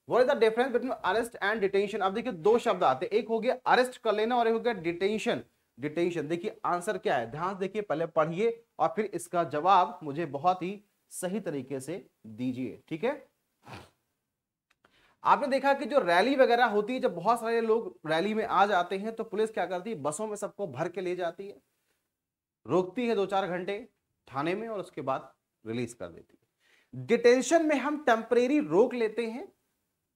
वो is the difference between arrest and detention अब देखिए दो शब्द आते हैं एक हो गया अरेस्ट कर लेना और एक हो गया डिटेंशन डिटेंशन देखिए आंसर क्या है ध्यान देखिए पहले पढ़िए और फिर इसका जवाब मुझे बहुत ही सही तरीके से दीजिए ठीक है आपने देखा कि जो रैली वगैरह होती है जब बहुत सारे लोग रैली में आ जाते हैं तो पुलिस क्या करती है बसों में सबको भर के ले जाती है रोकती है दो चार घंटे थाने में और उसके बाद रिलीज कर देती है डिटेंशन में हम टेम्परेरी रोक लेते हैं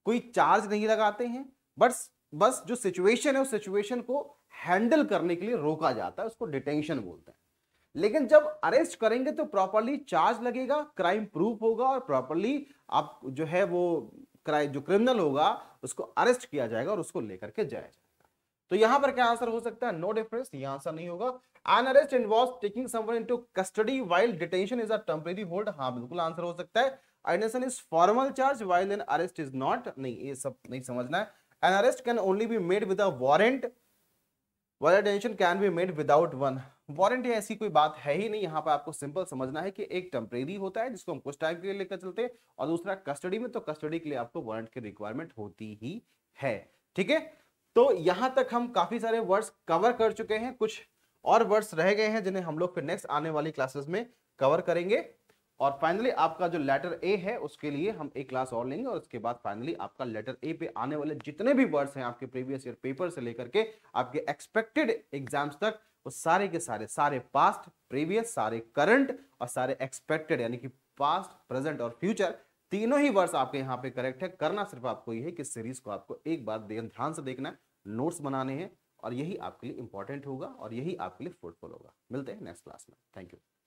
कोई चार्ज नहीं लगाते हैं बस बस जो सिचुएशन है उस सिचुएशन को हैंडल करने के लिए रोका जाता है उसको डिटेंशन बोलते हैं लेकिन जब अरेस्ट करेंगे तो प्रॉपरली चार्ज लगेगा क्राइम प्रूफ होगा और प्रॉपरली आप जो है वो क्राइम जो क्रिमिनल होगा उसको अरेस्ट किया जाएगा और उसको लेकर के जाया जाएगा तो यहां पर क्या आंसर हो सकता है नो डिफरेंस यहां आंसर नहीं होगा an arrest involve taking someone into custody while detention is a temporary hold हाँ बिल्कुल आंसर हो सकता है a detention is formal charge while an arrest is not नहीं ये सब नहीं समझना है an arrest can only be made with a warrant wire tension can be made without one warranty ऐसी कोई बात है ही नहीं यहाँ पर आपको सिंपल समझना है कि एक टेम्परेरी होता है जिसको हम कुछ टाइम के लिए लेकर चलते हैं और दूसरा कस्टडी में तो कस्टडी के लिए आपको वारंट की रिक्वायरमेंट होती ही है ठीक है तो यहाँ तक हम काफी सारे वर्ड्स कवर कर चुके हैं कुछ और वर्ड्स रह गए हैं जिन्हें हम लोग फिर नेक्स्ट आने वाली क्लासेस में कवर करेंगे और फाइनली आपका जो लेटर ए है उसके लिए हम एक क्लास और लेंगे और उसके बाद फाइनली आपका लेटर ए पे आने वाले जितने भी वर्ड्स हैं आपके प्रीवियस ईयर पेपर से लेकर के आपके एक्सपेक्टेड एग्जाम्स तक वो सारे के सारे सारे पास्ट प्रीवियस सारे करंट और सारे एक्सपेक्टेड यानी कि पास्ट प्रेजेंट और फ्यूचर तीनों ही वर्ड्स आपके यहाँ पे करेक्ट है करना सिर्फ आपको ये है कि सीरीज को आपको एक बार ध्यान से देखना है नोट्स बनाने हैं और यही आपके लिए इंपॉर्टेंट होगा और यही आपके लिए फ्रूटफुल होगा मिलते हैं नेक्स्ट क्लास में थैंक यू